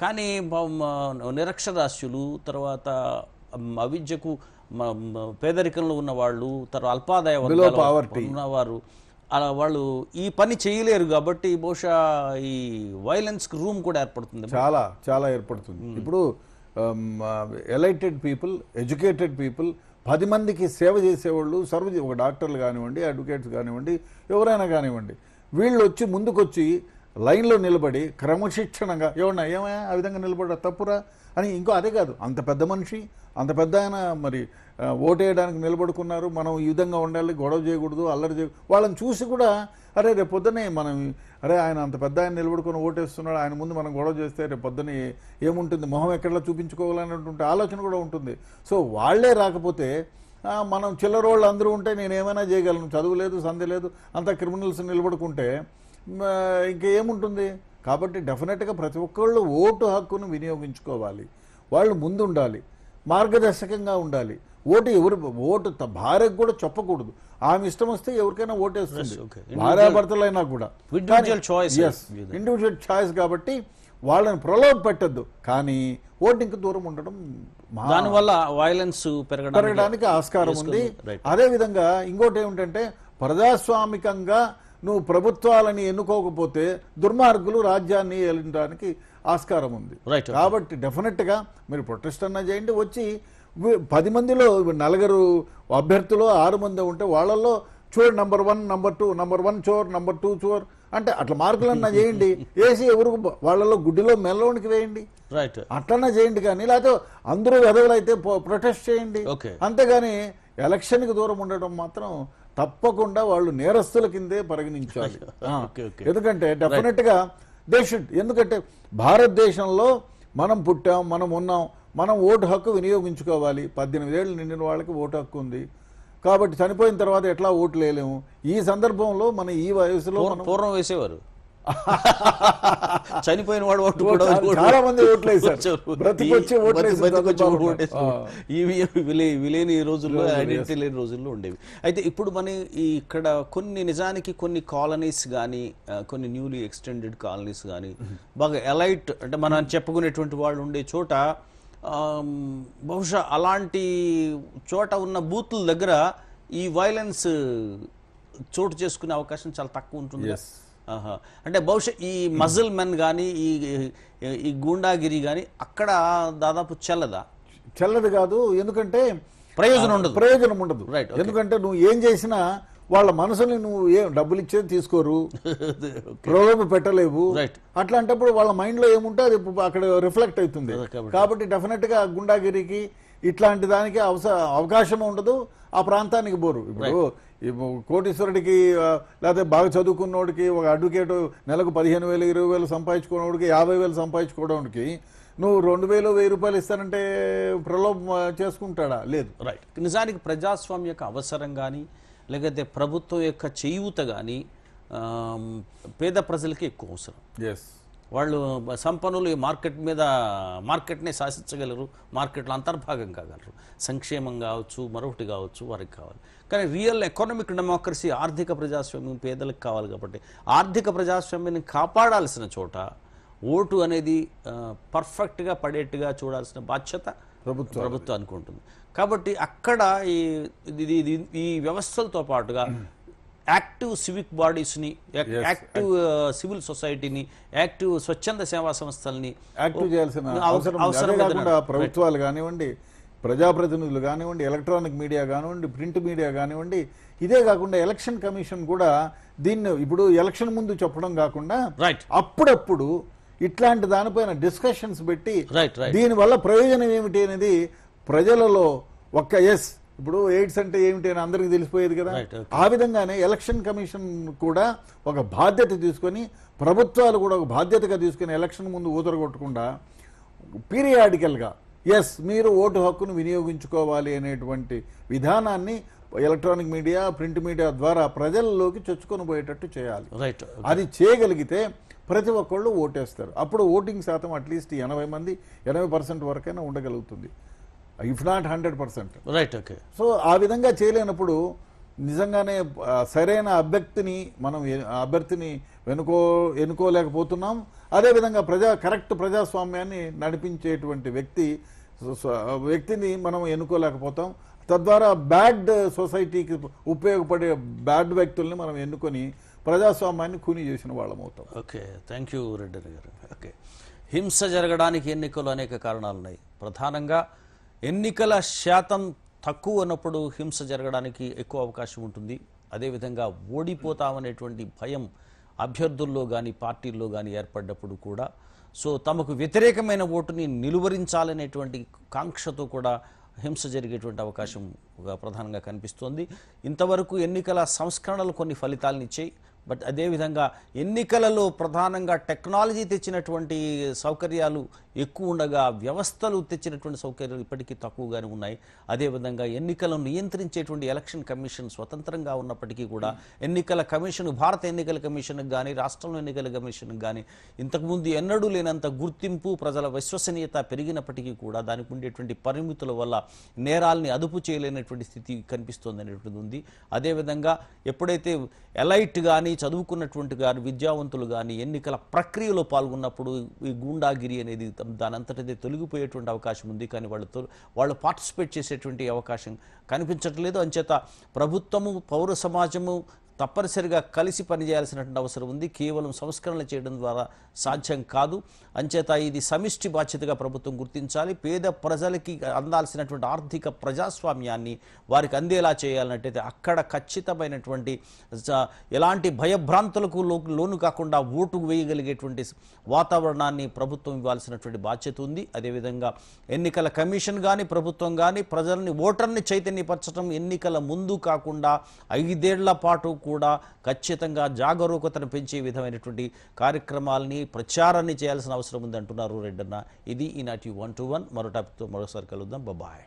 కానీ నిరక్షరాస్యులు తర్వాత అవిద్యకు పేదరికంలో ఉన్నవాళ్ళు తర్వాత అల్పాదాయ వర్గాలు ఉన్నవారు అలా వాళ్ళు ఈ పని చేయలేరు కాబట్టి బహుశా ఈ వైలెన్స్కి రూమ్ కూడా ఏర్పడుతుంది చాలా చాలా ఏర్పడుతుంది hmm. ఇప్పుడు ఎలైటెడ్ పీపుల్ ఎడ్యుకేటెడ్ పీపుల్ పది మందికి సేవ చేసేవాళ్ళు సర్వ్ ఒక డాక్టర్లు కానివ్వండి అడ్వకేట్స్ కానివ్వండి ఎవరైనా కానివ్వండి వీళ్ళు వచ్చి ముందుకొచ్చి లైన్లో నిలబడి క్రమశిక్షణంగా ఏమన్నా ఏమయ్యా ఆ విధంగా నిలబడ్డా తప్పురా అని ఇంకో అదే కాదు అంత పెద్ద మనిషి అంత పెద్ద ఆయన మరి ఓటేయడానికి నిలబడుకున్నారు మనం ఈ విధంగా ఉండాలి గొడవ చేయకూడదు అల్లరి చేయ వాళ్ళని చూసి కూడా అరే రేపు పొద్దునే మనం అరే ఆయన అంత పెద్ద ఆయన నిలబడుకుని ఓటేస్తున్నాడు ఆయన ముందు మనం గొడవ చేస్తే రేపు పొద్దునే ఏముంటుంది మొహం ఎక్కడలా చూపించుకోవాలనేటువంటి ఆలోచన కూడా ఉంటుంది సో వాళ్లే రాకపోతే మనం చిల్లరోళ్ళు అందరూ ఉంటే నేను ఏమైనా చేయగలను చదువు లేదు సంధి లేదు అంతా క్రిమినల్స్ నిలబడుకుంటే ఇంకేముంటుంది కాబట్టి డెఫినెట్గా ప్రతి ఒక్కళ్ళు ఓటు హక్కును వినియోగించుకోవాలి వాళ్ళు ముందుండాలి మార్గదర్శకంగా ఉండాలి ఓటు ఎవరు ఓటు భార్యకు కూడా చెప్పకూడదు ఆమె ఇష్టం వస్తే ఎవరికైనా వేస్తుంది భార్యాభర్తలైనా కూడా ఇండివిజువల్ ఛాయిస్ కాబట్టి వాళ్ళని ప్రలోభ పెట్టద్దు కానీ ఓటింగ్కి దూరం ఉండడం దానివల్ల వైలెన్స్ పెరగడానికి ఆస్కారం ఉంది అదేవిధంగా ఇంకోటి ఏమిటంటే ప్రజాస్వామికంగా నువ్వు ప్రభుత్వాలని ఎన్నుకోకపోతే దుర్మార్గులు రాజ్యాన్ని ఏలడానికి ఆస్కారం ఉంది కాబట్టి డెఫినెట్గా మీరు ప్రొటెస్ట్ అన్నా చేయండి వచ్చి పది మందిలో నలుగురు అభ్యర్థులు ఆరు మంది ఉంటే వాళ్ళల్లో చోర్ number one number two number one చోర్ నంబర్ టూ చోర్ అంటే అట్లా మార్కులన్నా చేయండి వేసి *laughs* ఎవరు వాళ్ళలో గుడ్డిలో మెల్లోనికి వేయండి రైట్ అట్లన్నా చేయండి కానీ లేకపోతే అందరూ వెధవులు అయితే ప్రొటెస్ట్ చేయండి అంతేగాని ఎలక్షన్కి దూరం ఉండటం మాత్రం తప్పకుండా వాళ్ళు నేరస్తుల కిందే పరిగణించాలి *laughs* ఎందుకంటే డెఫినెట్గా దే షుడ్ ఎందుకంటే భారతదేశంలో మనం పుట్టాం మనం ఉన్నాం మనం ఓటు హక్కు వినియోగించుకోవాలి పద్దెనిమిది ఏళ్ళు నిండిన వాళ్ళకి ఓటు హక్కు ఉంది కాబట్టి చనిపోయిన తర్వాత ఎట్లా ఓటు వేయలేము ఈ సందర్భంలో మన ఈ వయసులో పూర్వం వేసేవారు *laughs* చనిపోయిన వాడు ఓట్లు కూడా చాలా మంది ఇవి విలేని రోజుల్లో ఐడెంటిటీ లేని రోజుల్లో ఉండేవి అయితే ఇప్పుడు మన ఇక్కడ కొన్ని నిజానికి కొన్ని కాలనీస్ కానీ కొన్ని న్యూలీ ఎక్స్టెండెడ్ కాలనీస్ కానీ బాగా ఎలైట్ అంటే మనం చెప్పుకునేటువంటి వాళ్ళు ఉండే చోట బహుశా అలాంటి చోట ఉన్న బూతుల దగ్గర ఈ వైలెన్స్ చోటు చేసుకునే అవకాశం చాలా తక్కువ ఉంటుంది అంటే బహుశా ఈ మజిల్ మెన్ కానీ ఈ ఈ గూండాగిరి కానీ అక్కడ దాదాపు చెల్లదా చెల్లదు కాదు ఎందుకంటే ప్రయోజనం ఉండదు ప్రయోజనం ఉండదు రైట్ ఎందుకంటే నువ్వు ఏం చేసినా వాళ్ళ మనసుని నువ్వు ఏం డబ్బులు ఇచ్చేది తీసుకోరు ప్రోగ్రామ్ *laughs* పెట్టలేవు అట్లాంటప్పుడు వాళ్ళ మైండ్లో ఏముంటే అది అక్కడ రిఫ్లెక్ట్ అవుతుంది కాబట్టి డెఫినెట్గా గుండాగిరికి ఇట్లాంటి దానికి అవకాశం ఉండదు ఆ ప్రాంతానికి బోరు ఇప్పుడు కోటీశ్వరుడికి లేకపోతే బాగా చదువుకున్నోడికి ఒక అడ్వకేట్ నెలకు పదిహేను వేలు ఇరవై వేలు సంపాదించుకున్నోడికి యాభై వేలు సంపాదించుకోవడానికి నువ్వు రెండు వేలు వెయ్యి రూపాయలు ఇస్తానంటే ప్రలోభం చేసుకుంటాడా లేదు రైట్ నిజానికి ప్రజాస్వామ్య యొక్క అవసరం కానీ లేకపోతే ప్రభుత్వం యొక్క చేయూత కానీ పేద ప్రజలకి ఎక్కువ అవసరం ఎస్ వాళ్ళు సంపన్నులు ఈ మార్కెట్ మీద మార్కెట్ని శాసించగలరు మార్కెట్లో అంతర్భాగం కాగలరు సంక్షేమం కావచ్చు మరొకటి కావచ్చు వారికి కావాలి కానీ రియల్ ఎకనామిక్ డెమోక్రసీ ఆర్థిక ప్రజాస్వామ్యం పేదలకు కావాలి కాబట్టి ఆర్థిక ప్రజాస్వామ్యాన్ని కాపాడాల్సిన చోట ఓటు అనేది పర్ఫెక్ట్గా పడేట్టుగా చూడాల్సిన బాధ్యత ప్రభుత్వం ప్రభుత్వం అనుకుంటుంది కాబట్టి అక్కడ ఈ ఈ వ్యవస్థలతో పాటుగా యాక్టివ్ సివిక్ బాడీస్ని యాక్టివ్ సివిల్ సొసైటీని యాక్టివ్ స్వచ్ఛంద సేవా సంస్థలని యాక్టివ్ చేయాల్సిన అవసరం లేకుండా ప్రభుత్వాలు కానివ్వండి ప్రజాప్రతినిధులు కానివ్వండి ఎలక్ట్రానిక్ మీడియా కానివ్వండి ప్రింట్ మీడియా కానివ్వండి ఇదే కాకుండా ఎలక్షన్ కమిషన్ కూడా దీన్ని ఇప్పుడు ఎలక్షన్ ముందు చెప్పడం కాకుండా అప్పుడప్పుడు ఇట్లాంటి దానిపైన డిస్కషన్స్ పెట్టి దీనివల్ల ప్రయోజనం ఏమిటి అనేది ప్రజలలో ఒక్క ఎస్ ఇప్పుడు ఎయిడ్స్ అంటే ఏమిటి అని అందరికీ తెలిసిపోయేది కదా ఆ విధంగానే ఎలక్షన్ కమిషన్ కూడా ఒక బాధ్యత తీసుకొని ప్రభుత్వాలు కూడా ఒక బాధ్యతగా తీసుకొని ఎలక్షన్ ముందు ఊదరగొట్టకుండా పీరియాడికల్గా ఎస్ మీరు ఓటు హక్కును వినియోగించుకోవాలి అనేటువంటి విధానాన్ని ఎలక్ట్రానిక్ మీడియా ప్రింట్ మీడియా ద్వారా ప్రజల్లోకి చొచ్చుకొని పోయేటట్టు చేయాలి రైట్ అది చేయగలిగితే ప్రతి ఒక్కళ్ళు ఓటేస్తారు అప్పుడు ఓటింగ్ శాతం అట్లీస్ట్ ఎనభై మంది ఎనభై పర్సెంట్ వరకైనా ఉండగలుగుతుంది if not hundred percent right okay so ఆ విధంగా చేయలేనప్పుడు నిజంగానే uh, సరైన అభ్యర్థిని మనం అభ్యర్థిని వెనుకో ఎన్నుకోలేకపోతున్నాం అదేవిధంగా ప్రజా కరెక్ట్ ప్రజాస్వామ్యాన్ని నడిపించేటువంటి వ్యక్తి వ్యక్తిని మనం ఎన్నుకోలేకపోతాం తద్వారా బ్యాడ్ సొసైటీకి ఉపయోగపడే బ్యాడ్ వ్యక్తుల్ని మనం ఎన్నుకొని ప్రజాస్వామ్యాన్ని కూని చేసిన వాళ్ళం అవుతాం ఓకే థ్యాంక్ యూ రెడ్డి గారు ఓకే హింస జరగడానికి ఎన్నికలు అనేక కారణాలున్నాయి ప్రధానంగా ఎన్నికల శాతం తక్కువ ఉన్నప్పుడు హింస జరగడానికి ఎక్కువ అవకాశం ఉంటుంది అదేవిధంగా ఓడిపోతామనేటువంటి భయం అభ్యర్థుల్లో కానీ పార్టీల్లో కానీ ఏర్పడ్డప్పుడు కూడా సో తమకు వ్యతిరేకమైన ఓటుని నిలువరించాలనేటువంటి కాంక్షతో కూడా హింస జరిగేటువంటి అవకాశం ప్రధానంగా కనిపిస్తోంది ఇంతవరకు ఎన్నికల సంస్కరణలు కొన్ని ఫలితాలనిచ్చాయి బట్ అదేవిధంగా ఎన్నికలలో ప్రధానంగా టెక్నాలజీ తెచ్చినటువంటి సౌకర్యాలు ఎక్కువ ఉండగా వ్యవస్థలు తెచ్చినటువంటి సౌకర్యాలు ఇప్పటికీ తక్కువగానే ఉన్నాయి అదేవిధంగా ఎన్నికలను నియంత్రించేటువంటి ఎలక్షన్ కమిషన్ స్వతంత్రంగా ఉన్నప్పటికీ కూడా ఎన్నికల కమిషన్ భారత ఎన్నికల కమిషన్కి కానీ రాష్ట్రంలో ఎన్నికల కమిషన్కి కానీ ఇంతకుముందు ఎన్నడూ లేనంత గుర్తింపు ప్రజల విశ్వసనీయత పెరిగినప్పటికీ కూడా దానికి ఉండేటువంటి పరిమితుల వల్ల నేరాల్ని అదుపు చేయలేనటువంటి స్థితి కనిపిస్తోంది అనేటువంటిది ఉంది అదేవిధంగా ఎప్పుడైతే ఎలైట్ కానీ చదువుకున్నటువంటి గారు విద్యావంతులు కానీ ఎన్నికల ప్రక్రియలో పాల్గొన్నప్పుడు ఈ గూండాగిరి అనేది దానంతటిదే తొలగిపోయేటువంటి అవకాశం ఉంది కానీ వాళ్ళు వాళ్ళు పార్టిసిపేట్ చేసేటువంటి అవకాశం కనిపించట్లేదు అంచేత ప్రభుత్వము పౌర సమాజము తప్పనిసరిగా కలిసి పనిచేయాల్సినటువంటి అవసరం ఉంది కేవలం సంస్కరణలు చేయడం ద్వారా సాధ్యం కాదు అంచేత ఇది సమిష్టి బాధ్యతగా ప్రభుత్వం గుర్తించాలి పేద ప్రజలకి అందాల్సినటువంటి ఆర్థిక ప్రజాస్వామ్యాన్ని వారికి అందేలా చేయాలన్నట్టయితే అక్కడ ఖచ్చితమైనటువంటి ఎలాంటి భయభ్రాంతులకు లోను కాకుండా ఓటు వేయగలిగేటువంటి వాతావరణాన్ని ప్రభుత్వం ఇవ్వాల్సినటువంటి బాధ్యత ఉంది అదేవిధంగా ఎన్నికల కమిషన్ కానీ ప్రభుత్వం కానీ ప్రజల్ని ఓటర్ని చైతన్యపరచడం ఎన్నికల ముందు కాకుండా ఐదేళ్ల పాటు కూడా ఖచ్చితంగా జాగరూకతను పెంచే విధమైనటువంటి కార్యక్రమాలని ప్రచారాన్ని చేయాల్సిన అవసరం ఉంది అంటున్నారు రెడ్డన్న ఇది ఈనాటి వన్ టు వన్ మరో టాపిక్తో మరోసారి కలుద్దాం బాబాయ్